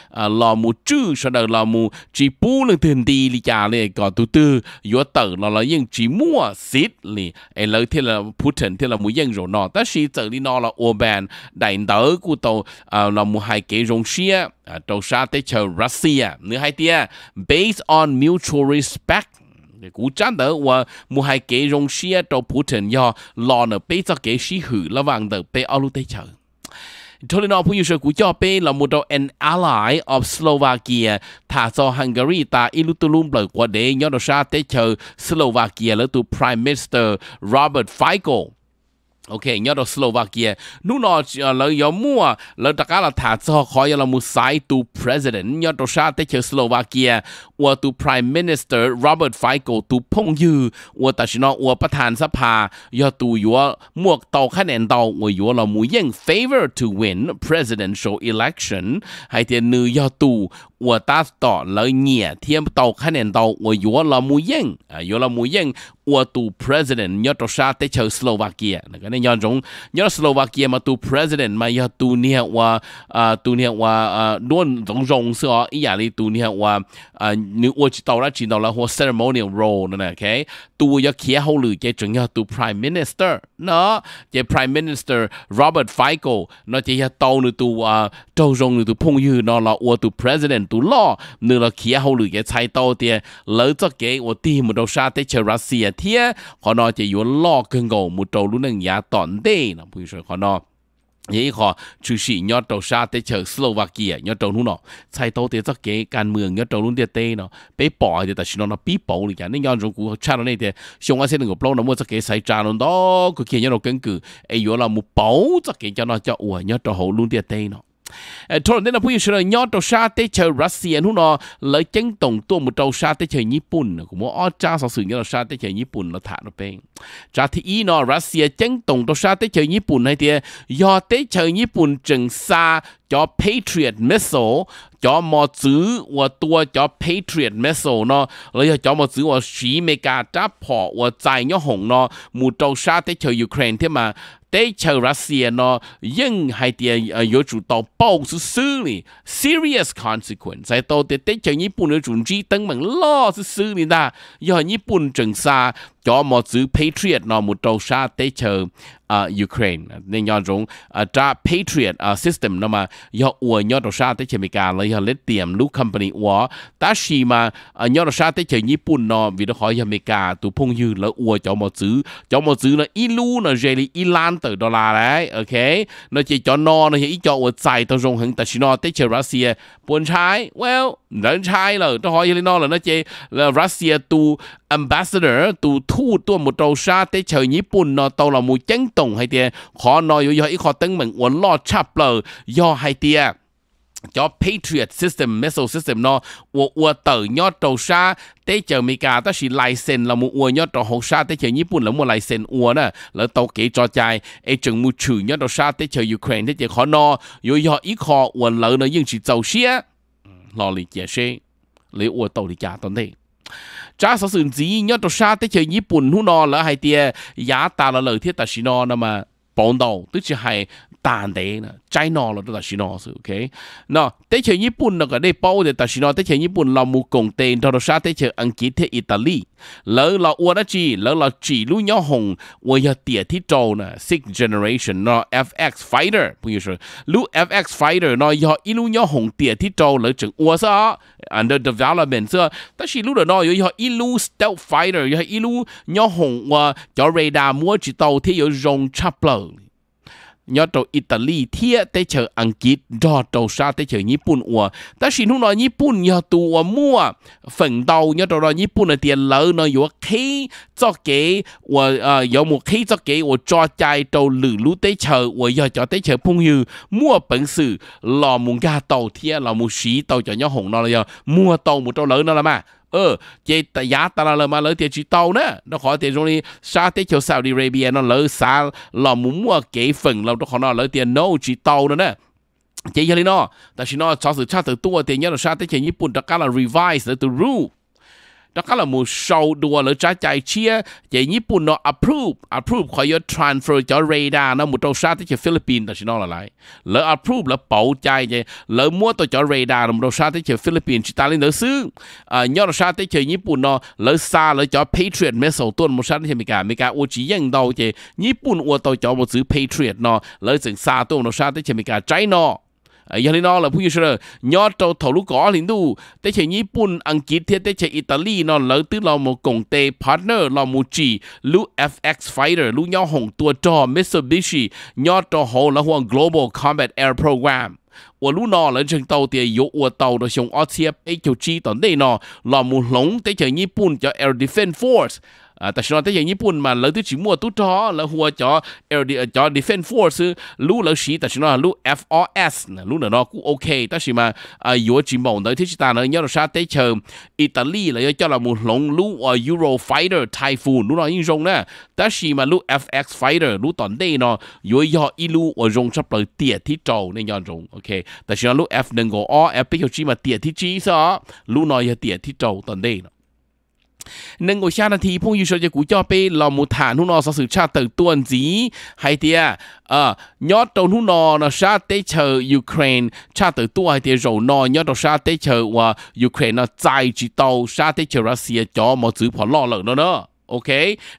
À, lò mù chữ sau đó lò mù chỉ bù lên tiền đi li cha này còn tu tư yếu tờ là là những chỉ mua xít li ấy lấy thế là Putin thế là mù dân rồi nọ ta sĩ tự đi nọ là Orbán đại tờ của tàu là mù hai cái rong xia à, tàu sa tới chờ Russia nữa hai tia based on mutual respect cú chán đỡ và mua hai cái rong xia Putin do lò nợ bây giờ cái sĩ hử là vàng đỡ bây alu tới chờ Tolinov phụ nữ của cho bê là một đầu an ally of Slovakia thả do Hungary ta ilutulum lời quả đế nhớ đồ sa tế chờ Slovakia lỡ tu Prime Minister Robert Fico โอเคยอดสโลวาเกียนู่นเราเรายอมมั่วเราตะการเาถาจะขอยเรามุสายตูเพรสิดนยอดชาติเชสโลวาเกียอวตูพรีมินิสเตอร์โรเบิร์ตไฟโกตูพงยูอวตัชนออวประธานสภายอดตูยัวมวกเตาคะแนนเตาอวยยัวเรามุยง favor to win p r พร i เ e น t i a อ e l e c t ชันให้เตียนือยอตูอวตัสต่อเลยเหนี่ยเทียมเตาคะแนนเตาอวยยัวเรามุยงอ่ายัวเรามุยง我读 president 要读啥？得求 Slovakia，那个那要中要 Slovakia Slovakia 嘛读 president 嘛要读呢话啊读呢话啊，论种容色哦，伊亚哩读呢话啊，你我知道了，知道了或 à, à, à, ceremonial role 呢，OK，读要开好了，这重要读 prime minister, minister，那这 prime minister Robert Fico, phong Fico，那这要到呢读啊，周中呢读朋友那了，我读 president 读 law，你了开好了，这才到的，老早给我第一幕都啥得求 Russia。thế họ nói chỉ yếu lo cưng gầu một trâu lúc nâng giá tọn đê là bây giờ họ nói vậy họ chú sĩ nhớ trâu xa tới chợ Slovakia nhớ trâu nó sai tàu tới tất cái căn mường nhớ trâu luôn tiệt tê nó bé bỏ thì ta xin nó bị bỏ đi cả nên nhớ trong cuộc cha nó này thì xong anh sẽ đừng có nó mua tất cái sai cha nó đó cứ kia nhớ nó cưng cử ấy yếu là một bỏ tất cái cho nó cho ủa nhớ trâu hậu luôn tiệt tê nó Ờ, thôi nên là bây giờ nhớ đầu xa tới chờ Russia nó nó lấy chân tổng tua một đầu xa tới chờ Nhật Bản cũng muốn ở cha sau sự nhớ đầu xa tới chờ Nhật Bản nó thả nó bên cha thì ý nó Russia chân tổng đầu xa tới chờ Nhật Bản này thì do tới chờ Nhật Bản chừng xa cho Patriot missile cho mò chữ và tua cho Patriot missile nó lấy cho mò chữ và sĩ mê cả tráp họ và dài nhó hồng nó mù trâu xa tới chờ Ukraine thế mà tới chờ Russia nó nhưng hai tiền yếu chủ tàu bao sự xử lý serious consequence tại tàu tới tới chờ Nhật Bản ở chuẩn bị tăng bằng lo sự xử lý ta do Nhật Bản trừng xa cho mò chữ Patriot nó mù trâu xa tới chờ ờ, Ukraine nên do chúng ờ, tráp Patriot ờ, system nó mà do ủa nhau trâu xa tới chờ Mỹ cả lấy หันเล็ดเตียมลูกคัมปานีวอตาชีมาอันยอดชาติเฉยญี่ปุ่นนอวิดขอยอเมริกาตัวพงยืนแล้วอัวจอมอซื้อจอมอซื้อนะอีลูนะเจลีอีลานเตอร์ดอลลาร์เลยโอเคนะเจจอนอนะเฮียอีจออัวใจตรงหงแต่ชินอเตเฉยรัสเซียปวนชาย well เดินชายเลยต้องหอยลีนอเลยนะเจแล้วรัสเซียตู ambassador ตูทูตตัวมุตโตชาเตเฉยญี่ปุ่นนอตเรามูเจ้งตงให้เตียขอนอยอยู่ยออีขอตึงเหมือนอวนลอดชับเลยย่อให้เตีย cho Patriot System, Missile System nó ua ua tờ nhó trầu xa tế chờ mì cả ta xì lại sen là một ua nhó trầu hồ xa tế chờ Nhật Bản là một lại sen ua nè là tàu kế cho chai ê chừng mù chữ nhó trầu xa tế chờ Ukraine tế chờ khó no yo yo ít khó ua lỡ nó nhưng chỉ tàu xia lo lì chia xe lấy ua tàu lì chả tàu này cha gì nhó trầu xa tế chờ Nhật Bản hú no là hai tia giá ta là lời thiết ta xì no nè mà bọn đầu 但地呢，在哪了都到西哪是 OK。那之前日本那个你包的到西哪，之前日本老木工地，到到啥之前安吉特意大利，แล้วเราอ้วนจีแล้วเราจีรุ่นย่อหงอวยเตี่ยที่โจนะ six generation เนาะ FX fighter พูดอยู่ชื่อลู่ FX fighter เนาะย่ออีรุ่นย่อหงเตี่ยที่โจแล้วจึงอ้วนซะ under development ซะแต่สิลู่เนาะย่ออีลู่ stealth fighter ย่ออีลู่ย่อหงว่าจอเรดาร์มัวจิตโตที่ย่อรงชับเปล่า nhớ tàu Italy thiệt tới Chợ Anh Kỳ đo tàu xa tới Chợ Nhật Bản ủa ta xin lúc nói Nhật Bản nhớ tù mua phần đầu nhớ tàu đó Nhật Bản là tiền lỡ nó yếu khí cho kế ủa yếu một khí cho kế ủa cho chai tàu lử lú tới Chợ, ủa yếu cho tới Chợ phong hư mua bẩn sự lò mùng ga tàu thiệt lò mùng xí tàu cho nhớ hồng nó là yếu mua tàu một tàu lỡ nó là mà ờ chế ta mà lỡ tiền chỉ tàu nữa nó khó tiền rồi sa Saudi Arabia nó lỡ xa là muốn kỹ phần là nó khó nó lỡ tiền nó chỉ tàu nữa nè chế cho nó ta chỉ nó cho sự cha từ tua tiền nhớ là Nhật Bản đã cả là revise the rule แล้วก็ละมูโชวดัวหรือจ้าใจเชียจงญี่ปุ่นเนาะ approve approve ขอย transfer จอเรดาร์นะมุตโตซาที่จะฟิลิปปินส์แต่ชินอละไรแล้ว approve แล้วเป่าใจจแล้วมั่วตัวจอเรดานะมุตโตซาที่จะฟิลิปปินส์ชิตาลินเดอซื้อ่ยอดซาที่จะญี่ปุ่นเนาะแล้วซาแล้วจอ patriot เมสโซต้นมุชาที่จะมีการมีการโอจิยังเดาจญี่ปุ่นอวตัวจอมุซื้อ patriot เนาะแล้วถึงซาตัวมุตโตชาที่จะมีการใจเนาะยาลีนอละผู้ยูชยอดเจ้าถลูกอลินดูแต่เชญี่ปุ่นอังกฤษเทียแต่เชอิตาลีนอนเหลือตื้อเราโมกงเตพาร์ทเนอร์เรามูจีลูเอฟเอ็กซ์ไฟเตอร์ลูย่อหงตัวจอมิสซูบิชิยอดเจ้าโหละห่วง global combat air program 我路呢，人生到底有我到的上二千，哎就知道内呢，那么龙在讲日本叫 Air Defense Force。à, ta nói tới ญี่ปุ่นมาเลยที่ชิมัวตุ้จอแล้วหัวจอเอลดีจอ defense force รู้แล้วชีแต่ฉันว่ารู้ FRS นะรู้เนาะกูโอเคแต่ฉันมาอ่าอยู่จิมองเลยที่ชิตาเนาะยอดชาเตเชิมอิตาลีเลยเจ้าละมุหลงรู้อ่า Euro fighter typhoon รู้เนาะยิ่งรงนะแต่ฉันมารู้ FX fighter รู้ตอนเดเนาะอยู่ยออีรู้อ่ารงชับเลยเตียที่โจในยอดรงโอเคแต่ฉันรู้ F หนึ่งก็อ๋อ F ไปอยู่ชิมาเตียที่จีซะรู้เนาะอย่าเตียที่โจตอนเดเนาะ nâng ngồi xa thì phong yêu cho cú cho pe lò một thản hú cha tử tuần gì hay à, ờ, nhót trâu hú nọ nó xa tế Ukraine cha tử tuần hay tia rầu nhót trâu xa tế chờ Ukraine nó ờ, chỉ tàu xa tế Russia cho mà giữ phỏ lo lợn đó ok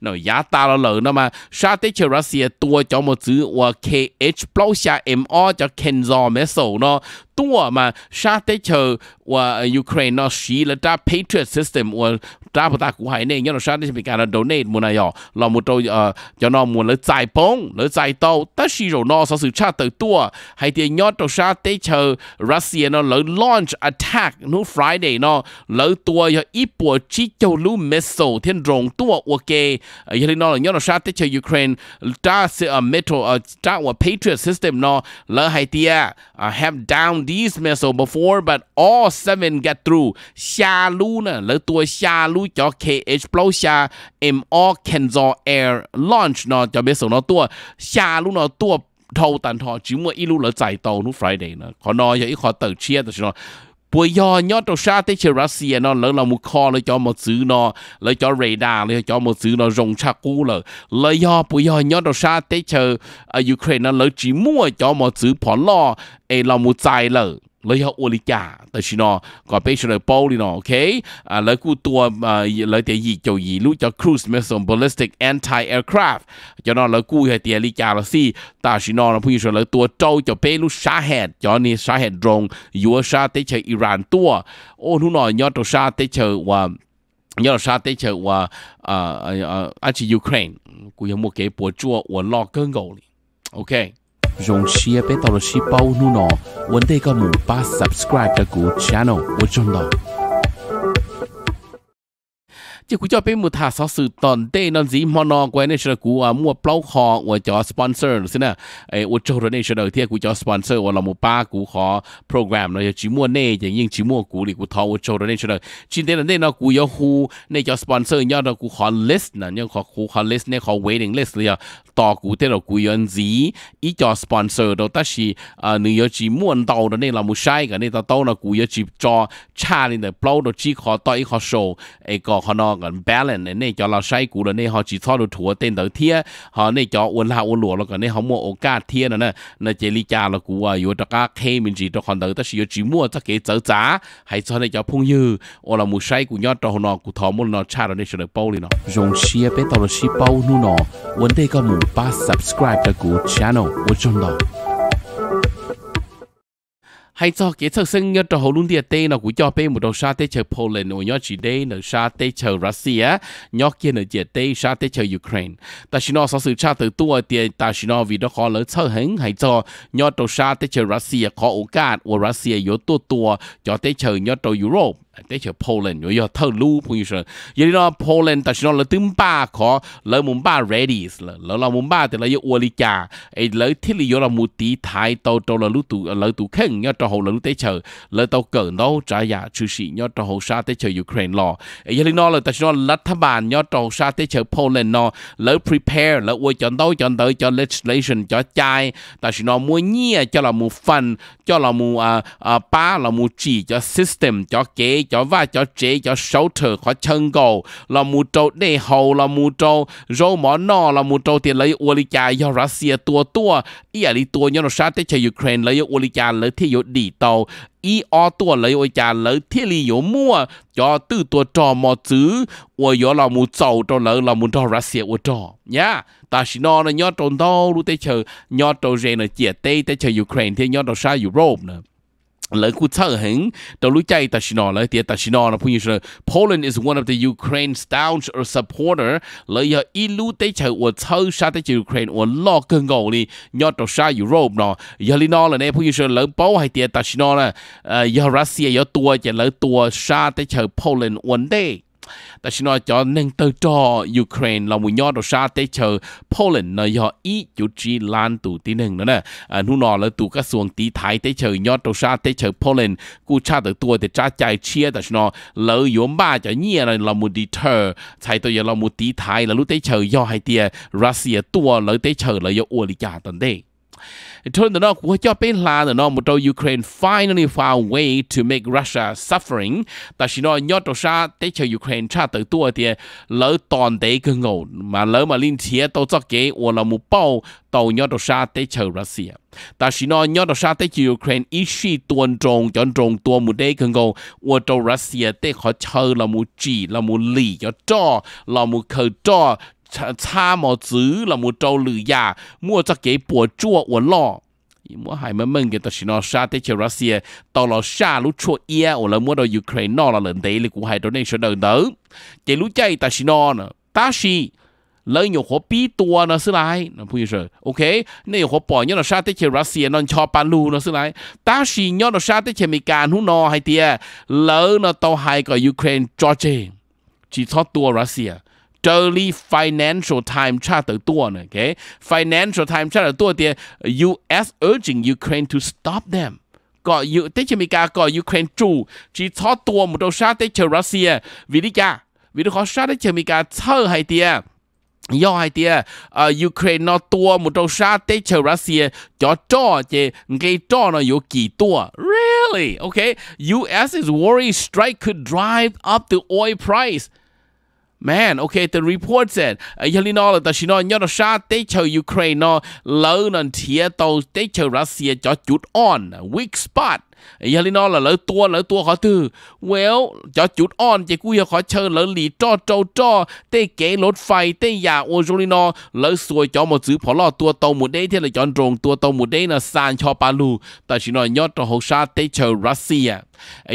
nó ta là lỡ mà sa tế Russia tua cho một chữ và ờ, KH plus MO cho Kenzo Meso nó tua mà sa tế chờ Ukraine nó xí là ta Patriot system và trả một ta cũng hay nên nhớ là sao nên bị cả là donate muốn này nhỏ ờ, là một trâu ờ, cho nó mua lấy giải bóng lấy giải tàu tất xí rồi nó sau sự cha từ tua hay tiền nhớ trâu sao tế chờ Russia nó lấy launch attack nó Friday nó lấy tua cho ờ, ít bộ chỉ cho lũ missile thiên rồng tua ok giờ nó là nhớ là sao tế chờ Ukraine trả sự metro trả của Patriot system nó lấy hay tiền have down these missile before but all seven get through xa lu nè lấy tua xa lu cho KH Blow xa MO Kenzo Air Launch nó cho biết số nó tua xa lúc nó tua thâu tàn thọ chỉ mua ít lúc là giải tàu lúc Friday nó có nói cho ít khó tự chia tự nó bùi do nhớ trâu xa tới chơi Russia nó lỡ là một kho lỡ cho một xứ nó lỡ cho radar lỡ cho một xứ nó rồng xa cú lỡ lỡ do bùi do nhớ trâu xa tới chơi à, Ukraine nó lỡ chỉ mua cho một xứ phỏ lo ấy là một giải lỡ lấy họ uống lý trà tại vì nó có đi nó ok lấy cụ tua lấy tiền gì cho gì lúc cho cruise missile ballistic anti aircraft cho nó lấy cụ hay tiền lý trà là gì tại vì nó nó bây lấy tua trâu cho bé lúc xả hẹt cho nên xả drone vừa tới chơi Iran tua ô lúc nó nhớ tới chơi và nhớ là xả tới chơi và à à à Ukraine cụ ยัง mua cái bộ chua và lo cơn gầu ok 用血别到了细胞里了，问这个木巴，subscribe 这个 g o o channel，我中了。chứ cũng cho bên một thả sáu sự tồn tê non gì mà nó quay nên sẽ cú à mua plau họ và cho sponsor xin nè ai ô châu rồi nên cho đầu tiên cú cho sponsor và là một ba cú họ program nó chỉ mua nè chỉ nhưng chỉ mua cú thì cú thâu ô châu rồi nên cho đầu chỉ thế là nên nó cú yêu hu nên cho sponsor nhau nó cú họ list nè nhưng họ cú họ list nên họ waiting list liền, à, à, là ต่อกูเท่ากูยันสีอีจอสปอนเซอร์เราตั้งชีอ่าหนึ่งยอจีม่วนโตเราเนี่ยเราไม่ใช่กันเนี่ยตอนโตเรากูยอจีจอชาเนี่ยเปล่าเราจีขอต่ออีขอโชว์ไอ้ก็ขอนอ gần balance này cho là say cú rồi này họ chỉ thao được thua tên tới thia họ này cho uốn lao uốn lùa rồi cái này họ mua ô cá thia nữa nè nè chỉ lý cha là cũ à yếu cho cá khi mình chỉ cho còn tới ta chỉ chỉ mua cho cái chở giá hay cho này cho phong như ô là mua say cú nhót cho nó cú thò mua nó cha rồi này cho được bao liền nó dùng xe bé tao là chia bao nu nó vấn đề có mù ba subscribe cho cũ channel của chúng tôi hay cho cái thực sinh nhớ cho hồ luôn địa tế nó cũng cho bên một đầu sa tế chờ Poland rồi nhớ chỉ đây nó sa tế chờ Russia nhớ kia nó địa tế sa tế chờ Ukraine ta chỉ nó sau sự cha từ tua địa ta chỉ nó vì nó khó lớn sơ hứng hay cho nhớ đầu sa tê chờ Russia có ổ cạn của Russia yếu tua tua cho tê chờ nhớ đầu Europe để cho Poland rồi giờ thâu lưu phong sơn giờ đó Poland ta chỉ nói là tiếng ba khó lỡ muốn ba ready lỡ là muốn ba thì lỡ giờ uali cha lỡ thiết lý giờ là một tí thái tàu tàu là lúc tụ lỡ tụ khen nhớ cho hậu là lúc tế chờ lỡ tàu cỡ đâu trả giá chư sĩ nhớ cho hậu sa tế chờ Ukraine lo ấy giờ nó là ta chỉ nói lát tháp bàn nhớ cho hậu sa tế chờ Poland nó lỡ prepare lỡ quay chọn đâu chọn tới cho legislation cho chai ta chỉ nói mua nhia cho là một phần cho là một à à ba là một chỉ cho system cho kế cho và cho chế cho sâu thử khó chân cầu là một trâu để hầu là một trâu rô mỏ nọ là một trâu thì lấy ô lý cha do Russia tua tua ý à lý tua nhớ nó sát tới cho Ukraine lấy ô lý cha lấy thì yếu đi tàu ý o tua lấy ô cha lấy thì lý yếu mua cho từ tua trò mò chứ ô yếu là một trâu trâu lấy là một trâu Russia ô trâu nhá ta chỉ nó là nhớ trâu đâu luôn tới chờ nhớ trâu rè là chia tây tới chờ Ukraine thì nhớ trâu sát Europe nữa lời của thơ hứng đầu lối chạy ta xin lời tiệt ta xin nó bây giờ Poland is one of the Ukraine's staunch supporter lời giờ ilu tế chờ của thơ sa tế chờ Ukraine của lo cơn ngầu đi nhớ đầu sa Europe nó giờ lý nó là nè bây giờ lời bảo hay tiệt ta xin nó là à, giờ Russia giờ tua chờ lời tua sa tế chờ Poland one day แต่ชินอยจอหนึ่งเตอร์จอยูเครนเรามุ่ยอดชาเตเชอร์โปแลนด์เนยออีจุจีลานตูตีหนึ่งนั่นน่ะนู่นนอแล้วตูกระทรวงตีไทยเตเชอร์ยอดชาเตเชอร์โปแลนด์กูชาติตัวแต่จ้าใจเชียแต่ชินอเลยยมบ้าจะเงียอะไรเรามุ่ดีเธอใช่ตัวยเรามุ่ตีไทยแล้วรู้เตเชอร์ยอให้เตียรัสเซียตัวเลยเตเชอร์เลยยออวลิกาตอนเด้ It turned out của cho bé là nó một trâu Ukraine finally found way to make Russia suffering. Ta chỉ nói nhớ trâu sa tế cho Ukraine cha tự tua thì lỡ toàn tế cơ ngầu mà lỡ mà liên thiết tàu cho kế hoặc là một bao tàu nhớ trâu sa tế cho Russia. Ta chỉ nói nhớ trâu sa tế cho Ukraine ý chí tuần trồng chọn trồng tua một tế cơ ngầu hoặc trâu Russia tế họ chơi là một chỉ là một lì cho cho là một khờ cho cha mà chữ là một trâu lừa già mua cho cái bùa chua của lo mua hai mấy mình cái tao nó xa tới chơi Russia tao lo xa lúc chua ia ở là mua đồ Ukraine nó là lần đấy là cũng hai đó nên sẽ đợi đỡ chỉ lúc chơi tao nó nè ta xì lấy nhiều khó bí tua nó xứ lại nó phu rồi ok nên nhiều khó bỏ nhau nó xa tới chơi Russia nó cho pan lu nó xứ lại ta xì nhớ nó xa tới chơi Mỹ Can hú nó hay tia lỡ nó tao hai cái Ukraine Georgia chỉ thoát tua Russia Daily Financial time time tua Financial Times 差得多呢。OK，Financial、okay? Times 差得多啲，U.S. urging Ukraine to stop them. Ukraine Ukraine tua tua một một cho cho cho Russia. Russia. Vì vì nó nó khó chế tua. really okay U.S. is worried strike could drive up the oil price Man, okay, the report said Yelena ta shino nyo they show Ukraine no learn on tie to they cho Russia just on weak spot ยาลินอลเหลือตัวเหลือตัวขอตือเวลจะจุดอ่อนเจกูยขอเชิญเหลือหลีจ้อเจ้าจ้อเต้เก๋รถไฟเต้ยาโอจูลินอเหลือสวยจอมดซื้อพอล่อตัวโตหมุดได้เท่าจอนตรงตัวโตหมุดได้นะซานชอปาลูแต่ชินอยอดตัวหกชาเต้เชอรัสเซีย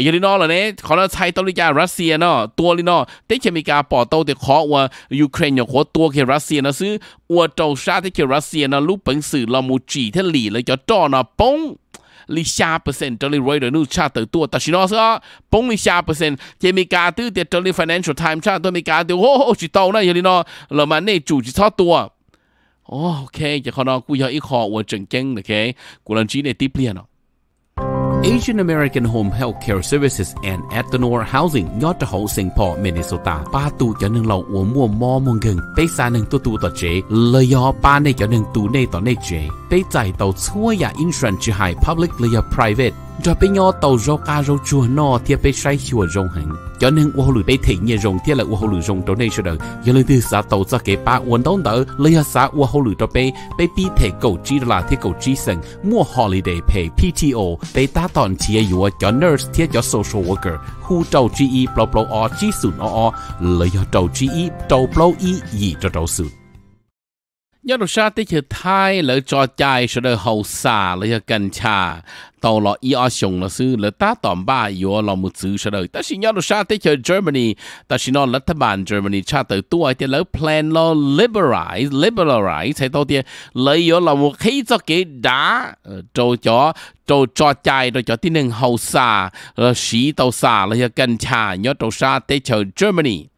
ยาลินอลเหล่านี้ขอเราใช้ตัวลิยารัสเซียเนาะตัวลินอเต้เชมิกาปอโตเตขอว่ายูเครนอย่างโคตัวเยรัสเซียนะซื้ออวดเจชาเต้เยรัสเซียนะลูกเป็นสื่อลามูจีเทลีเลยจะจ้อนะปง li xa percent tali roi de nu cha te tu ta shino sa pong li xa percent che mi ka tu de tali financial time cha tu mi ka tu ho ho chi tao na yeli no lo ma nei chu chi tho tu โอเคจะขอนอกูยออีคอวเจงเจงโอเคกูลันจีในติเปลี่ยนเนาะ Asian American Home Health Care Services and Ethanor Housing do cho hậu Minnesota. Ba tu cho nên lầu uống mua mò mong gần. Bây xa nên tu tu tỏ chế, lời ba này cho nên tu này tỏ này chế. Bây giải tàu chua ya insurance chứ public lời private cho bé nho tàu rau ca rau chua no thì bé say chua rong hẳn cho nên u hồ lười bé thị nhẹ rong thì là u hồ lười rong trong đây sẽ đợi giờ lên từ xã tàu ra kế ba uốn đón đỡ lấy xã u hồ lười cho bé bé bị thể cầu chi là thế cầu chi sân mua holiday pay PTO bé ta tòn chia u cho nurse thì cho social worker khu trâu chi y blau blau o chi sùn o o lấy cho trâu chi y trâu blau y gì cho trâu sùn 一路沙啲佢太了作債，說了後沙了要跟茶，到了一二熊了是了大當巴有了木子說了，但是一路沙啲佢 Germany，但是呢了他辦 Germany 差得多一啲了 plan 了 liberalize liberalize 才多啲，了有了木黑作給打，做咗做作債到咗啲人後沙，呃，屎到沙了要跟茶，一路沙啲佢 Germany。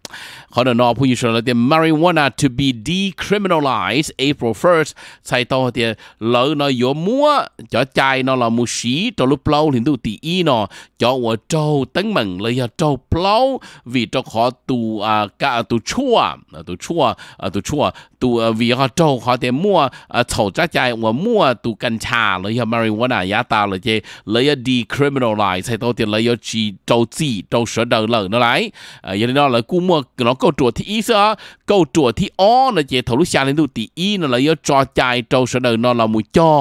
Honor phụ nữ la de marijuana to be decriminalized April 1st sai to de lo no yo mua cho chai nó là mu xí to lu plau lin du ti i nó cho wo trâu tấn mừng le ya trâu lâu vì cho họ tu à cả tu chua à tu chua à tu chua tu à, vì họ trâu họ de mua à thầu cha chai wo mua tu cần trà le ya marijuana ya ta là je le ya decriminalized sai to de le ya chi trâu chi trâu sở đầu lỡ nó lại giờ à, nó là cú mua nó กตัวที่อีสะกตัวที่อ้อนะเจทลุชาเลนดูตีอีนั่นแหลยจอใจเจ้าเสนอนอนละมุจอ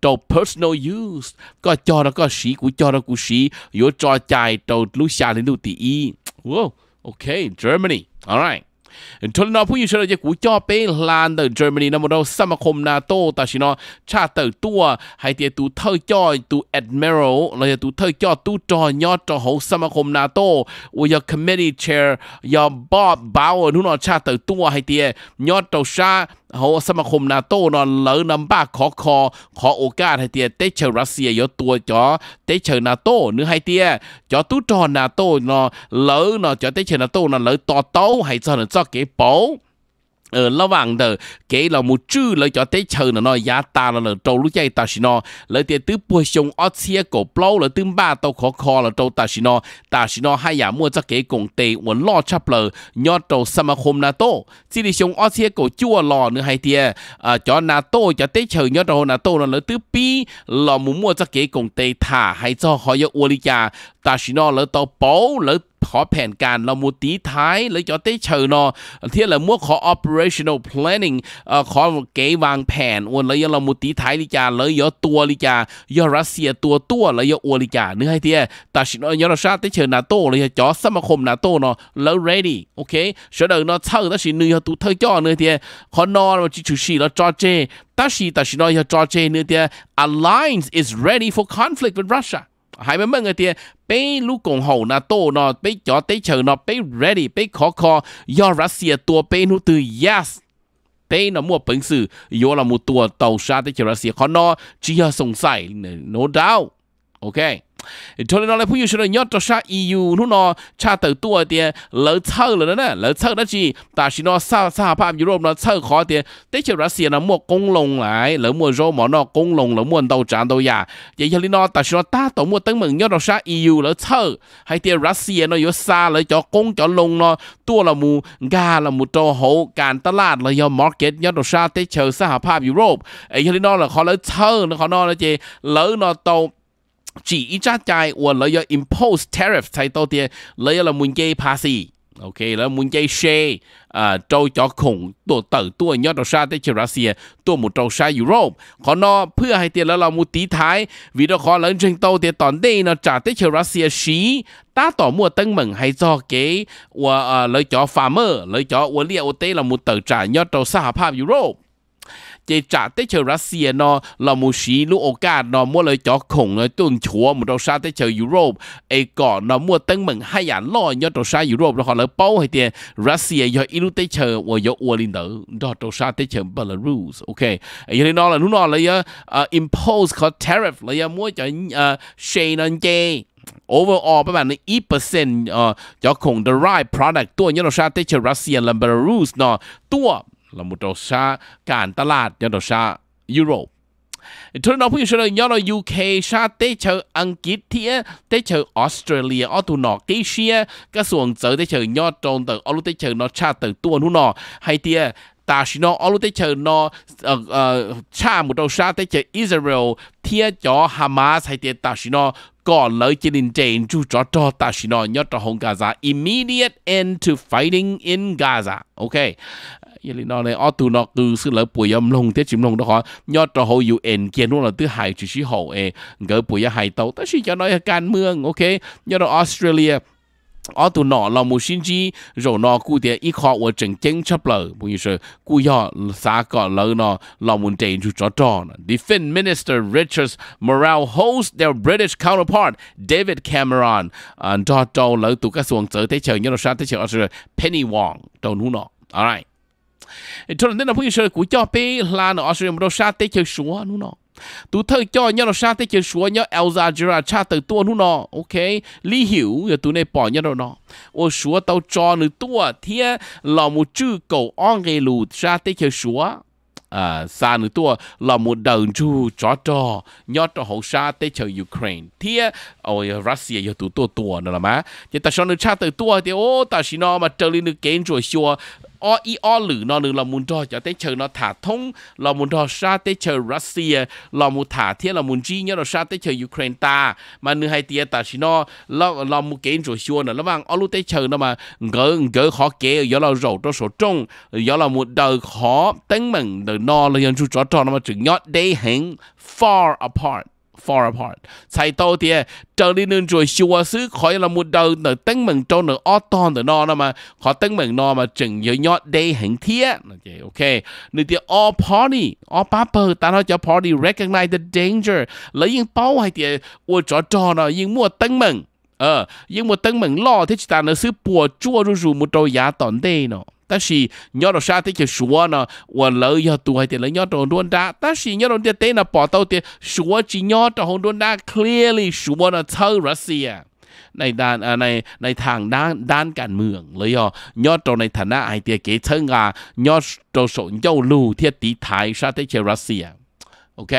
เจ personal use ก็จอแล้วก็สีกูจอแล้วกูสียอจอใจเจ้าลุชาลินดูตีอีว้าโอเคเยอรมนี alright ทลนอผู้อยู่เฉลยกูจ่อเป้ลานเตอร์เยอรมนีนะมันเราสมาคมนาโตตาชินอชาเตอร์ตัวไฮเตียตูเท่าจ่อตูแอดมิรัลเราจะตูเท่าจ่อตูจอยอดจอหงสมาคมนาโตอุยคอมมิตี้แชร์ยอมบอบบาวนู่นอชาเตอร์ตัวไฮเตียยอดเตาชาโหสมาคมนาโต้นอนเลินำบ้าขอคอขอโอกาสให้เตียเตเชรัสเซียยตัวจอเตเชนาโต้นึกให้เตียจอตู้จอนาโต้นอเลินอจอเตเชนาโต้นอนเลินต่อโต้ให้จอนจอเก๋ป๋ ờ lao vàng tờ kể là một chữ lời cho tế chờ nó nói giá ta là là trâu lúc chạy ta xin nó lời tiền tứ bùa sông ở xe cổ plau là tứ ba tàu khó khó là trâu ta xin nó ta xin nó hai nhà mua cho kể cùng tệ uốn lo chắp lờ nhọ trâu sama hôm na tô chỉ đi sông ở xe cổ chua lò nữa hai tiền à cho na tô cho tế chờ nhọ trâu na tô là lời tứ pi là muốn mua cho kể cùng tệ thả hay cho họ yêu uoliya ta xin nó lời tàu bố lời ขอแผนการเรามูตีท้ายเลยวจะได้เชิญนอที่เราเมื่อขอ operational planning ขอเกวางแผนอ้วนเลยยังเรามูตีท้ายลิจาเลยวยอตัวลิจายอรัสเซียตัวตัวเลยวยออวลิจาเนื้อให้เทียตัชินยอรัสชาติเชิญนาโต้เล้วยจอสมาคมนาโต้นอแล้ว ready โอเคเฉลิมนอเช่าตัดชินเนื้อตุเทจ่อเนื้อเทียขอนอนมาจิชูชีแล้วจอเจตัดชีตัชินอยอจอเจเนื้อเทีย alliance is ready for conflict with Russia หายไปเมื่อไงเตี้ยไปลูกกงหูนาโตนอไปจอเตปเชอฉยนอไป r e ดี้ไปขอคอยอรัสเซียตัวไปนูตือ yes เต้นมั่วเปิงสื่อยอละมูตัวเต่าชาเติเชอร์ัสเซียคอนอจียสงสัย no ้ o u b t โอเค cho nên nó lại phụ yêu rồi nhớ cho sa EU lúc nó cha tự tua tiền lỡ thơ rồi đó nè lỡ thơ đó chi ta chỉ nó sa sa phạm Europe nó thơ khó tiền tới chiều Russia nó mua công lồng lại lỡ mua rô mà nó công lồng lỡ mua đầu tràn đầu nhà vậy cho nên nó ta chỉ nó ta tổ mua tấn mừng nhớ cho sa EU lỡ thơ, hay tiền Russia nó yếu sa lỡ cho công cho lồng nó tua là mù ga là mù cho market sao cho nên khó khó thơ, hậu cản ตลาดเลยยอมมาร์เก็ตยอดชาติเชอสหภาพยุโรปไอ้ยลินอลเขาเลยเชอร์เขานอเลยเจเลินอโต住依家界我你要 impose tariff 睇多啲，你要門機 pass。OK，แล้วมุนใจเชอ่าโจจอคงตัวเติร์ตัวยอดชาติเชรัสเซีย ตัวมุดโจชายุโรปขอนอเพื่อให้เตียแล้วเรามุตีท้ายวิดีโอคอลแล้วจึงโตเตียตอนเดนจากเชรัสเซียชีตาต่อมัวตั้งเหมืองให้จอเก๋ว่าเอ่อเลยจอฟาร์เมอร์เลยจอวัวเลียโอเต้เรามุเติร์จ่ายยอดโจสหภาพยุโรป chế trả tới chờ Russia à, nó là một sĩ lũ ổ cả nó mua lời cho khủng ờ, tuần chúa một đầu xa tới chờ Europe ấy có nó mua tân mừng hai dạng lo nhớ đầu xa Europe nó họ lời bao hay tiền Russia à, do ilu tới chờ và do ua linh tử đó đầu xa tới chờ Belarus ok ấy nên nó là nó là ờ, ờ, impose có tariff là mua cho Shane anh chê overall ประมาณอีเปอร์เซ็นต์เอ่อจะคง derive product ตัวนี้เราใช้ที่เชรัสเซียและเบลารุสเนาะตัว là một trò xa cản ta lạt cho trò xa Europe Thôi nó phải sửa nhớ là UK sa tế chờ Anh Kít thía tế chờ Australia ở tụ nọ cái xe các xuồng chở tế chờ nhớ trong tờ ở lúc tế chờ nó cha tờ tuôn hú nọ hay thía ta chỉ nó ở ờ, lúc ờ, tế chờ nó cha một đầu sa tế chờ Israel thía cho Hamas hay thía ta chỉ nó có lợi chỉ đình trên chú cho cho ta chỉ nó nhớ cho Gaza immediate end to fighting in Gaza ok giờ lý nó này ở từ nó cứ sự lỡ lông thế chìm lông đó họ nhớ cho yêu ên kia nó là thứ hai chỉ chỉ hậu ê gỡ bùi âm tàu tất nhiên cho nói can mương ok nhớ đó Australia ở là một sinh rồi nọ cụ thể ít khó và chỉnh chính bây giờ cụ họ xã có lỡ là một trận chú trò trò Defense Minister Richard Morrell hosts their British counterpart David Cameron uh, cho tụ các xuồng sở thế chờ nhớ là sao thế chờ Penny Wong trò nụ nọ alright cho nên là phương sơ của cho bé là nó sử dụng đồ sa tế chơi súa nó nó tú thơ cho nhau nó sa tế chơi súa nhau Elza Gerard cha từ tua nó nó ok lý hiểu rồi tú này bỏ nhau đó nó ô súa tao cho nữ tua thế là một chữ cầu on gây lù sa tế chơi súa à, xa nữa tua là một đầu chu cho cho nhớ cho hậu sa tế chờ Ukraine thế ôi Russia giờ tụ tua tua nữa là má chứ ta sao nữa cha từ tua thì ô ta chỉ nói mà trở lên được kiến rồi xua o i o lử nó lử là muốn cho cho tới chờ nó thả thông là muốn cho sa tới chờ Russia là muốn thả thiết là muốn chi nhớ là sa tới chờ Ukraine ta mà nữ hai tia ta chỉ nó là là muốn kiến rồi xua nữa là bằng ở lúc tới chờ nó mà gỡ gỡ khó kế do là rầu cho số trung do là một đời khó tính mình đời no là nhân chú chó tròn nó mà chữ nhót day hẹn far apart far apart. Sai to thì trở đi nên rồi siêu quá xứ khỏi là một đầu nở tăng mừng cho nở ót to nở nó mà khó tăng mừng nó mà chừng nhớ nhót đây hẳn thiết. Ok, ok. Nên thì all party, all paper, ta nói cho party recognize the danger. Lấy những bao hay thì ua cho cho nó những mua tăng mừng. Ờ, nhưng mua tăng mừng lo thì chúng ta nó xứ bùa chua rù rù một trâu giá tòn đây nó ta chỉ nhớ đồ sao thì cái số nó và lỡ giờ tụ hay thì lỡ nhớ đồ đôn đa ta chỉ nhớ đồ tiền nó bỏ tàu thì số chỉ nhớ đồ hồn đôn đa clearly số nó thâu Russia ในด้านในในทางด้านด้านการเมืองเลยอ่ะยอดตรงในฐานะไอเดียเกเชิงอ่ะยอดตรงส่งเจ้าลู่เทียตีไทยชาติเชรัสเซียโอเค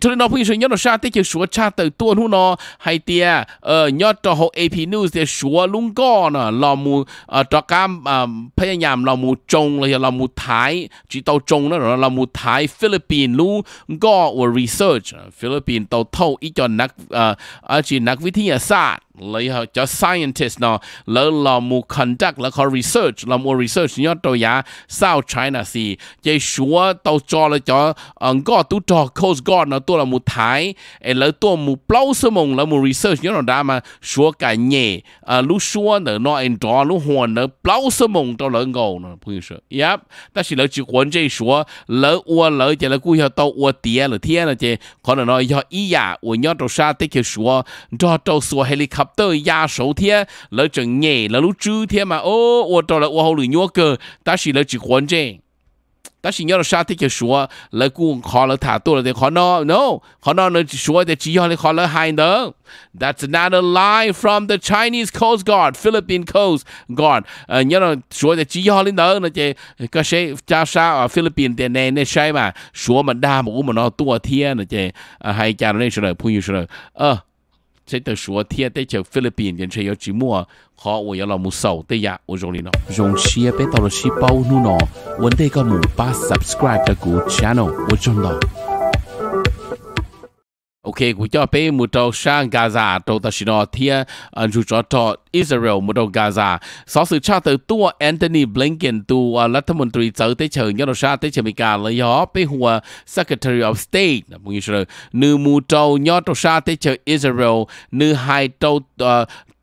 cho nên bây giờ nhớ nó sao tới chữ số cha từ tuôn hú nó hay tia ờ nhớ cho họ AP News thì số luôn có nè là mù ờ cho cam ờ phải nhầm là mù trông là mù Thái chỉ tàu trông nó là mù Thái Philippines luôn có research Philippines tàu thâu ít cho nạc ờ chỉ nạc viết thiên sát lấy họ cho scientist nó lỡ là mu conduct là họ research là mu research nhớ tôi ya sao China si chế số tàu cho là cho ông ờ, có tu cho coast guard nó tôi là mu thái ấy lỡ tôi mu plau sơ mông là mu research nhớ nó đã mà số cả nhẹ à ờ, lúc số nữa nó anh cho lúc hoàn nữa plau sơ mông cho lỡ ngầu nó phun sơ yep ta chỉ lỡ chỉ quan chỉ số lỡ ua lỡ chỉ là cú hiểu tàu ua tiền lỡ tiền là chế, còn nó do ý ya dạ, ua nhớ tàu sao tích cho số cho tàu số helicopter 合到压手贴，了整捏，了路猪贴嘛，哦，我到了我好里尿个，但是了只关键。但是你要沙地就说，来顾考了太多了，考那 no，考那呢说的只要你考了还能。That's not a lie from the Chinese Coast Guard, Philippine Coast Guard。呃，你要说的只要你能，那这个谁加沙啊，Philippine 的那那谁嘛，说嘛大嘛我们那多天那这，还加了那什么朋友说，呃。在的说天在得叫菲律宾，人成有寂寞，好我有老木塞，的呀，我中了。容西啊，别到了西宝路咯，问得个木巴，subscribe 到古 channel，我中了。ok của cho bé một trâu sang Gaza trâu ta xin thia anh à, chú cho cho Israel một trâu Gaza sau sự tra từ tua Anthony Blinken tu à, là tham mưu tri tới tới chờ nhớ ra tới chờ Mỹ cả lấy họ bé hùa à, Secretary of State là một người nữ mu trâu nhớ trâu ra tới chờ Israel nữ hai trâu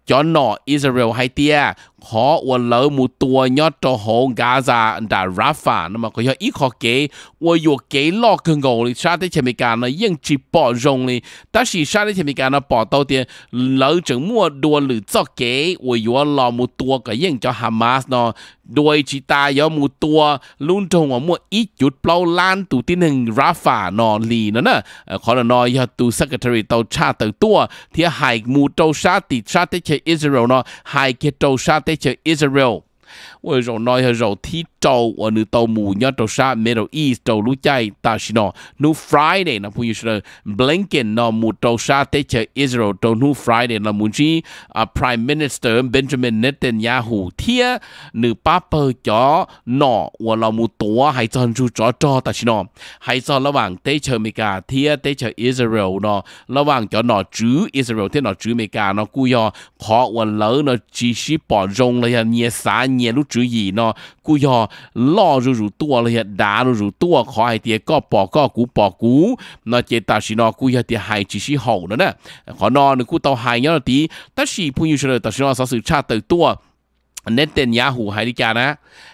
cho nó Israel hay tia họ và lỡ một tua nhót cho họ Gaza đã Rafa nhưng mà có thể ít khó kế và dù kế lo cơn ngầu thì sao thế thì mình cả nó yên chỉ bỏ rộng thì ta chỉ sao thế thì mình cả nó bỏ tao thì lỡ chẳng mua đua lử cho kế và dù lo một tua cái yên cho Hamas nó ด้วยจิตายอมูตัวลุ่นจงหัวมัวอีจุดเปล่าล้านตูที่หนึ่งราฟานอนลีนั่นนะขอนนอยตูสักทรีเตาชาติตัวเที่หายมูเตาชาติชาติเชอิสราเอลเนาะหายเกตเตาชาติเชอิสราเอลว่าเราน้อยเราที่ châu ở nữ tàu mù nhớ tàu sa middle east tàu lũ chay ta xin nó nu friday nó phụ như blinken nó mù tàu sa israel tàu New friday là mù chi à, prime minister benjamin netanyahu thia nữ papa cho nó và là mù tòa hay cho chú cho cho ta xin nó hay cho là bằng mỹ cả thia tế israel nó là bằng cho nó israel thế nó chứ mỹ cả nó cú yo khó và lỡ nó chỉ chỉ bỏ rong là nhà xã nhà lúc chữ gì nó cú yo lo rù rù tua là hiện đá rù rù tua khó hay tiệt có bỏ có cú bỏ cú nó chế ta chỉ nó cú hiện tiệt hay chỉ chỉ hậu nữa nè khó nó nó tao hay nhớ là tí tất chỉ phu như sơ ta chỉ sáu sự cha từ tua nên tên Yahoo hay đi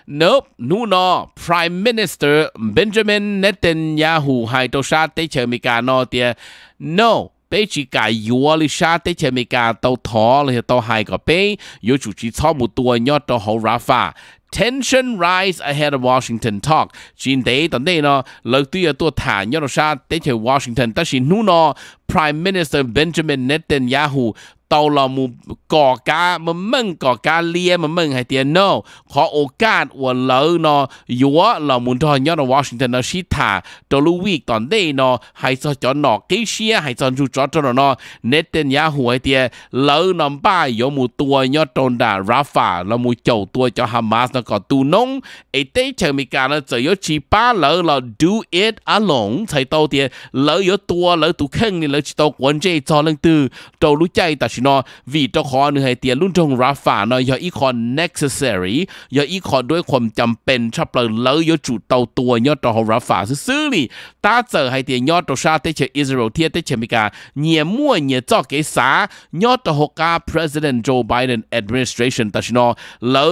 Nope, nu no Prime Minister Benjamin Netanyahu hay tao sa tế chờ mi cả nó tiệt No, bây chỉ cả yếu lý sa tế chờ mi cả tao thọ là tao hay có bây yếu chủ chi cho một tua nhớ tao hậu Rafa tension rise ahead of Washington talk. Jin day tận đây nó, lo tu ya tu ta nyo no sha te che Washington ta shi nu nó. Prime Minister Benjamin Netanyahu tàu lò mù cò cá mà mừng cò cá lia mà mừng hay tiền no khó ô cát và lỡ nó yếu là muốn thôi nhau là Washington nó xí thả cho lưu week toàn đây nó hay cho cho nó cái xe hay cho chú cho cho nó nét tên nhà hồ hay tiền lỡ nó ba yếu mù tua nhau trôn đà Rafa là mù chầu tua cho Hamas ta có tu nông ấy tế chờ mi cả là chỉ có chỉ ba lỡ là do it alone thầy tao thì lỡ yếu tua lỡ tu khen thì lỡ chỉ tao quan chế cho lần từ đầu lúc chạy ta chỉ nó vì tao khó nữa hay tiền luôn trong ra phả nó do ít còn necessary do ít còn đôi ความจำเป็นชับเลยเลือยจุดเตาตัวยอดตอฮอราฝาซื้อนี่ตาเจอให้เตียยอดตอชาเตเชอิสราเอลเทียเตเชมิกาเนียมั่วเนียจอกเกษายอดตอฮกา president Joe Biden administration ตาชินอเลือ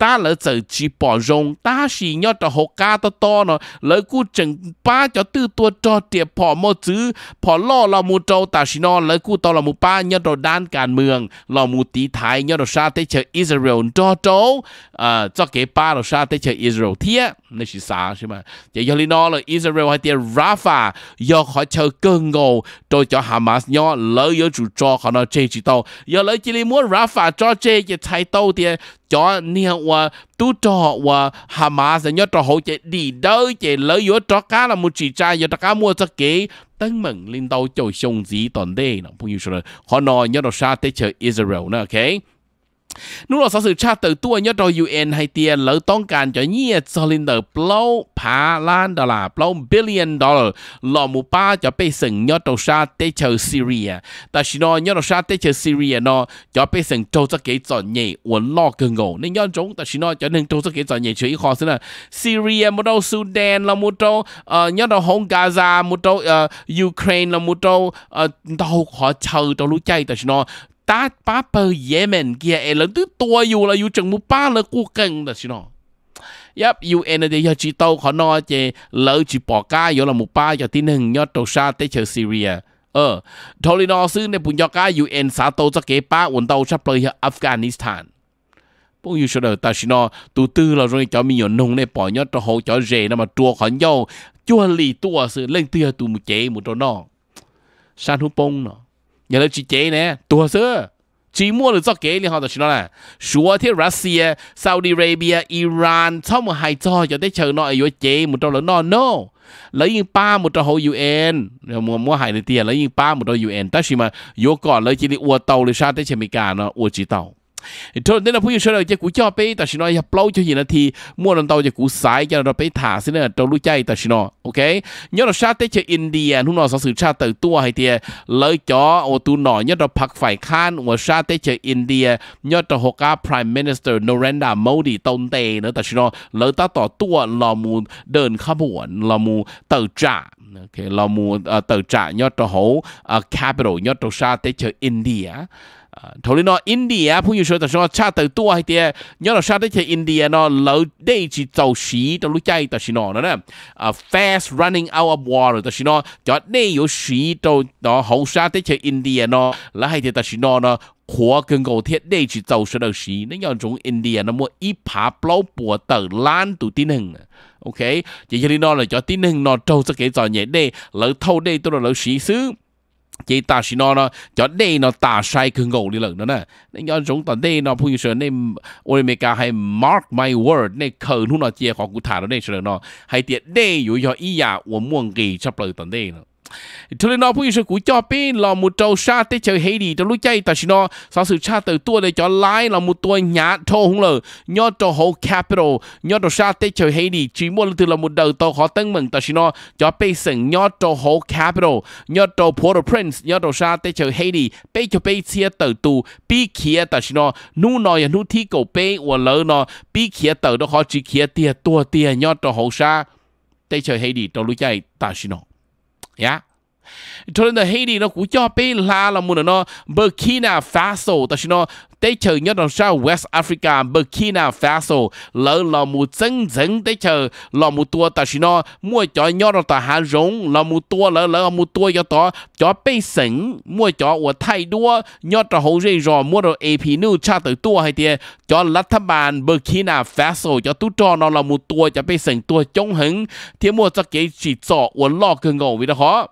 ta lỡ giờ chỉ bỏ rong ta chỉ nhớ cho hồ ca to to nó lỡ cú chừng ba cho tư tua cho tiệp bỏ mô chứ bỏ lo là mù trâu ta chỉ nó lỡ cú to là mù ba nhớ cho đan càn mường là mù tí thái nhớ cho sa tế chờ Israel cho trâu à cho kế ba là sa tế chờ Israel thiệt nên chỉ xả chứ mà vậy giờ nó là Israel hay tiền Rafa do họ chờ cơn ngô, rồi cho Hamas nhớ lỡ nhớ chủ cho họ nó chơi chỉ tàu giờ lỡ chỉ muốn Rafa cho chơi cái thay tàu tiền cho nhiều và tu trọ và hà má sẽ nhớ trọ hậu chế đi đỡ chế lỡ yếu trọ cá là một chỉ trai yếu trọ cá mua cho kế tân mừng linh tàu chầu sông dí toàn đê nó không hiểu sao họ nói nhớ đồ xa tới chờ Israel nữa okay. นุรสสืบชาติตือตัวยัดรอยูเอ็นไฮเตียนแล้วต้องการจะเงียดซอลินเดอร์เปล่าพาล้านดอลลาร์เปล่าบิลเลียนดอลลาร์หล่อมูป้าจะไปสึงยอดรชาติเตเชอร์ซีเรียแต่ชินอยอดรชาติเตเชอร์ซีเรียเนาะจะไปสึงโจสเกตจอนเย่อวนลอกเกิงโง่ในย้อนจงแต่ชินอจะหนึ่งโจสเกตจอนเย่เฉยคอซึ่งนะซีเรียมุโตซูดานละมุโตเอ่อยอดรฮงกาซามุโตเอ่อยูเครนละมุโตเอ่อเราขอเชิญเรารู้ใจแต่ชินอ打巴布也門嘅誒人都多要啦，要政府巴啦過更啦，先咯。一要誒你哋要知道，可能嘅攞住國家有啦冇巴，有啲人要到沙地去 Syria。เออทอรินอซึ่งในปุ่นยอกายูเอ็นสาโตจะเก็บป้าวันเตาชับเลยอัฟกานิสถานพวกยูชเดอร์ตาชินอตูตื้อเราตรงนี้จะมีหยนนงในปอยอดตะโหจะเรนะมาตัวขอนย่อจวนหลีตัวซึ่งเล่งเตือตูมุเจมุตัวนอซานฮุปงเนาะ nhà nó chỉ chế nè tua sơ chỉ mua được cho kế liền họ chỉ nói là số thế Russia Saudi Arabia Iran sau một hai cho cho tới chờ nó ở chế một trong lớn nó no lấy những ba một trong hội UN mua mua hai này tiền lấy những ba một trong UN ta chỉ mà vô còn lấy chỉ đi uo tàu lấy sao tới chỉ Mỹ cả nó uo chỉ tàu thôi nên là phụ bây giờ là chỉ cú cho bé ta xin nói lâu cho gì là thì mua lần tàu chỉ cú sai cho nó bé thả xin là trâu lũ chạy ta xin nó ok nhớ là sát tới chơi India lúc nào sau sự sát từ tua hay thì lấy chó ô tu nọ nhớ là phật phải khan và sát tới chơi India nhớ là họ cả Prime Minister Narendra Modi tôn tề nữa ta xin nó lấy ta tỏ tua lò mù đơn khắp muộn lò mù tàu trả ok lò mù ờ, tàu trả nhớ là hổ ờ, capital nhớ là sát tới chơi India 头里喏，India 朋友说，但是我差得多一点，你要差得些 India 喏，老得去走水，到路街，但是喏，那呢，啊，fast running out of water，但是喏，叫内有水到喏，好差得些 India 喏，那还得但是喏呢。หัวกึ่งกูเทียดได้จิตเจ้าเสนอสีนั่นย้อนจงอินเดียนะมัวอีผาเปล่าปัวเตอร์ล้านตุที่หนึ่งโอเคอย่างที่นอนเลยจอที่หนึ่งนอนเจ้าสเกจจอนใหญ่ได้แล้วเท่าได้ตัวเราสีซื้อ chỉ ta xin nó nó cho đây nó ta sai cứ ngầu đi lần nữa nè nên cho chúng ta đây nó phun sơn nên America hay mark my word nên khờ lúc nó chia khó cụ thả nó đây sơn nó hay tiệt đây dù cho ý ya của muôn kỳ sắp lời tận đây nữa cho nên nó bây giờ cũng cho bên là một trâu xa tới chơi hay đi trong lúc chơi ta để cho lái là một thô không lờ nhớ cho capital nhớ cho xa tới chơi hay đi chỉ muốn từ đầu tàu họ tăng mừng ta chỉ nó sừng nhớ cho capital nhớ cho port prince nhớ cho xa tới chơi hay đi bây cho bên tu bi kia ta nu nói nu thi cầu bên và lỡ nó bi kia từ đó họ chỉ kia tiền tua tiền nhớ cho whole xa tới chơi hay đi trong lúc 呀。cho nên là Haiti nó cũng cho bé La là muốn nó Burkina Faso, ta xin nó tế chờ nhớ đồng sao West Africa Burkina Faso lỡ lò mù dân dân tế chờ lò mù tua ta xin nó mua cho nhớ đồng ta hà rống lò mù tua lỡ lỡ mù tua cho ta cho bây sỉnh mua cho ở thay đua nhớ đồng hậu rây rò mua đồ AP New cha tử tua hay tiền cho lát thăm bàn Burkina Faso cho tu cho nó lò mù tua cho bây sỉnh tua chống hứng thì mua cho cái chỉ sọ của lò cơ ngầu vì đó khó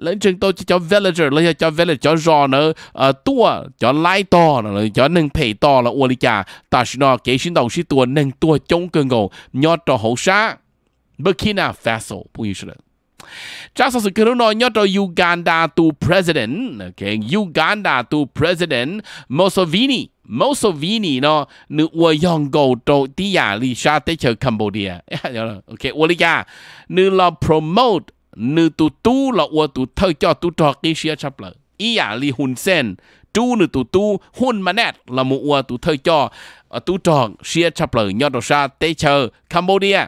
lấy chừng tôi cho villager lấy cho villager cho rò nữa ờ, tua cho lái to nữa cho nâng thể to là uali cha ta xin nói kể xin đầu xin tua nâng tua chống cơn ngầu nhớ cho hậu sa Burkina Faso cũng như thế Chắc sau sự kiện đó nhớ cho Uganda tu president, okay. Uganda tu president Mosovini, Mosovini, nó nữ ua yong go to tia li sha te chờ Cambodia, dạ ok, ua li nữ là promote nữ tu tu là ua tu thơ cho tu trò kia xia sắp lợ ý à li hun sen tu nữ tu tu hun mà nét là một ua tu thơ cho ờ, tu trò xia sắp lợ nhớ đồ sa tế chờ Cambodia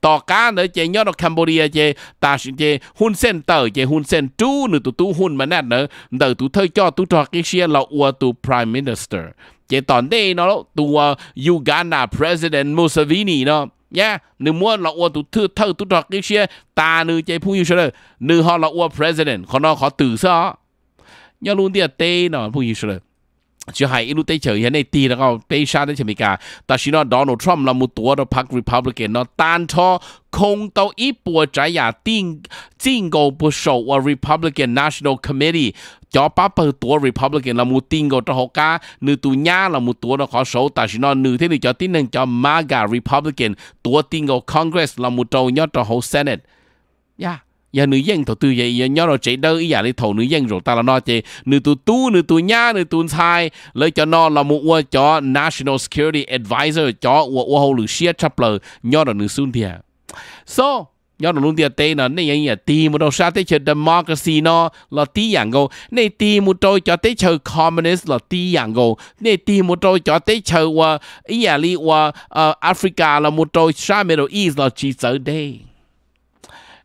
tò cá nữa chè nhớ đồ Cambodia chè ta xin chè hun sen tờ chè hun sen tu nữ tu tu hun mà nét nữa đờ tu thơ cho tu trò kia xia là ua tu prime minister chè tòn đây nó tu ờ, Uganda president Museveni nó nha nữ mua là ô tụ thư thơ tụ trọc cái xe ta nữ chạy phu yêu sơ nữ họ là ô president còn nó họ từ sao nhớ luôn tiền tê nó phu yêu sơ chứ hai ít lúc tây chờ hiện nay tì là có tây xa đấy chứ mình cả Donald Trump là một tổ đó Park Republican nó tan không tàu ít bộ trái nhà tiên tiên cầu bộ sổ của Republican National Committee cho ba bờ tổ Republican là một tiên cầu cho họ cả nữ tù nhà là một tổ đó có sổ ta xin nó thế thì cho tin nên cho MAGA Republican tổ tiên cầu Congress là một trâu nhớ cho họ Senate yeah dạ giờ nữ dân thổ từ vậy nhớ rồi chạy đâu giờ đi thổ nữ dân rồi ta là nó chạy nữ tu tu nữ tu nhá nữ tu sai lấy cho nó là một qua cho national security advisor cho ua ua hậu lử xia chấp lờ nhớ rồi nữ xuân thiệt so nhớ rồi luôn thiệt tê nó này vậy tì một đầu sao tới chờ democracy nó là tì dạng go, này tì một trôi cho tới chờ communist là tì dạng go, này tì một trôi cho tới chờ ua ý giờ li ua ờ, Africa là một trôi sao Middle East là chỉ sợ đây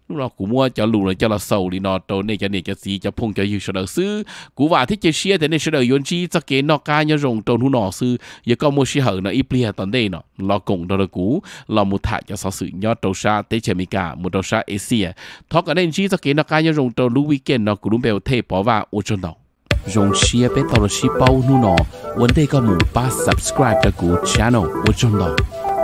lúc đó cụ mua cho lù rồi cho là sầu đi nọ trâu này cho này cho gì cho phong cho yêu sợ sư cú và thích chơi xe thế này sợ yến chi cho cái nọ ca nhớ rồng trâu nu nọ sư giờ có mua xe hở nọ ít bia tận đây nọ lo cùng đó là cú, lo một thải cho sáu sự nhớ trâu xa tế chơi mi cả một trâu xa asia thọ cái này chi cho cái nọ ca nhớ rồng trâu lu weekend nọ cú đúng bèo thế bỏ và ô chân đầu rồng xe bé tàu là xe bao nu nọ vấn đề có mù ba subscribe cho cú channel ô chân đầu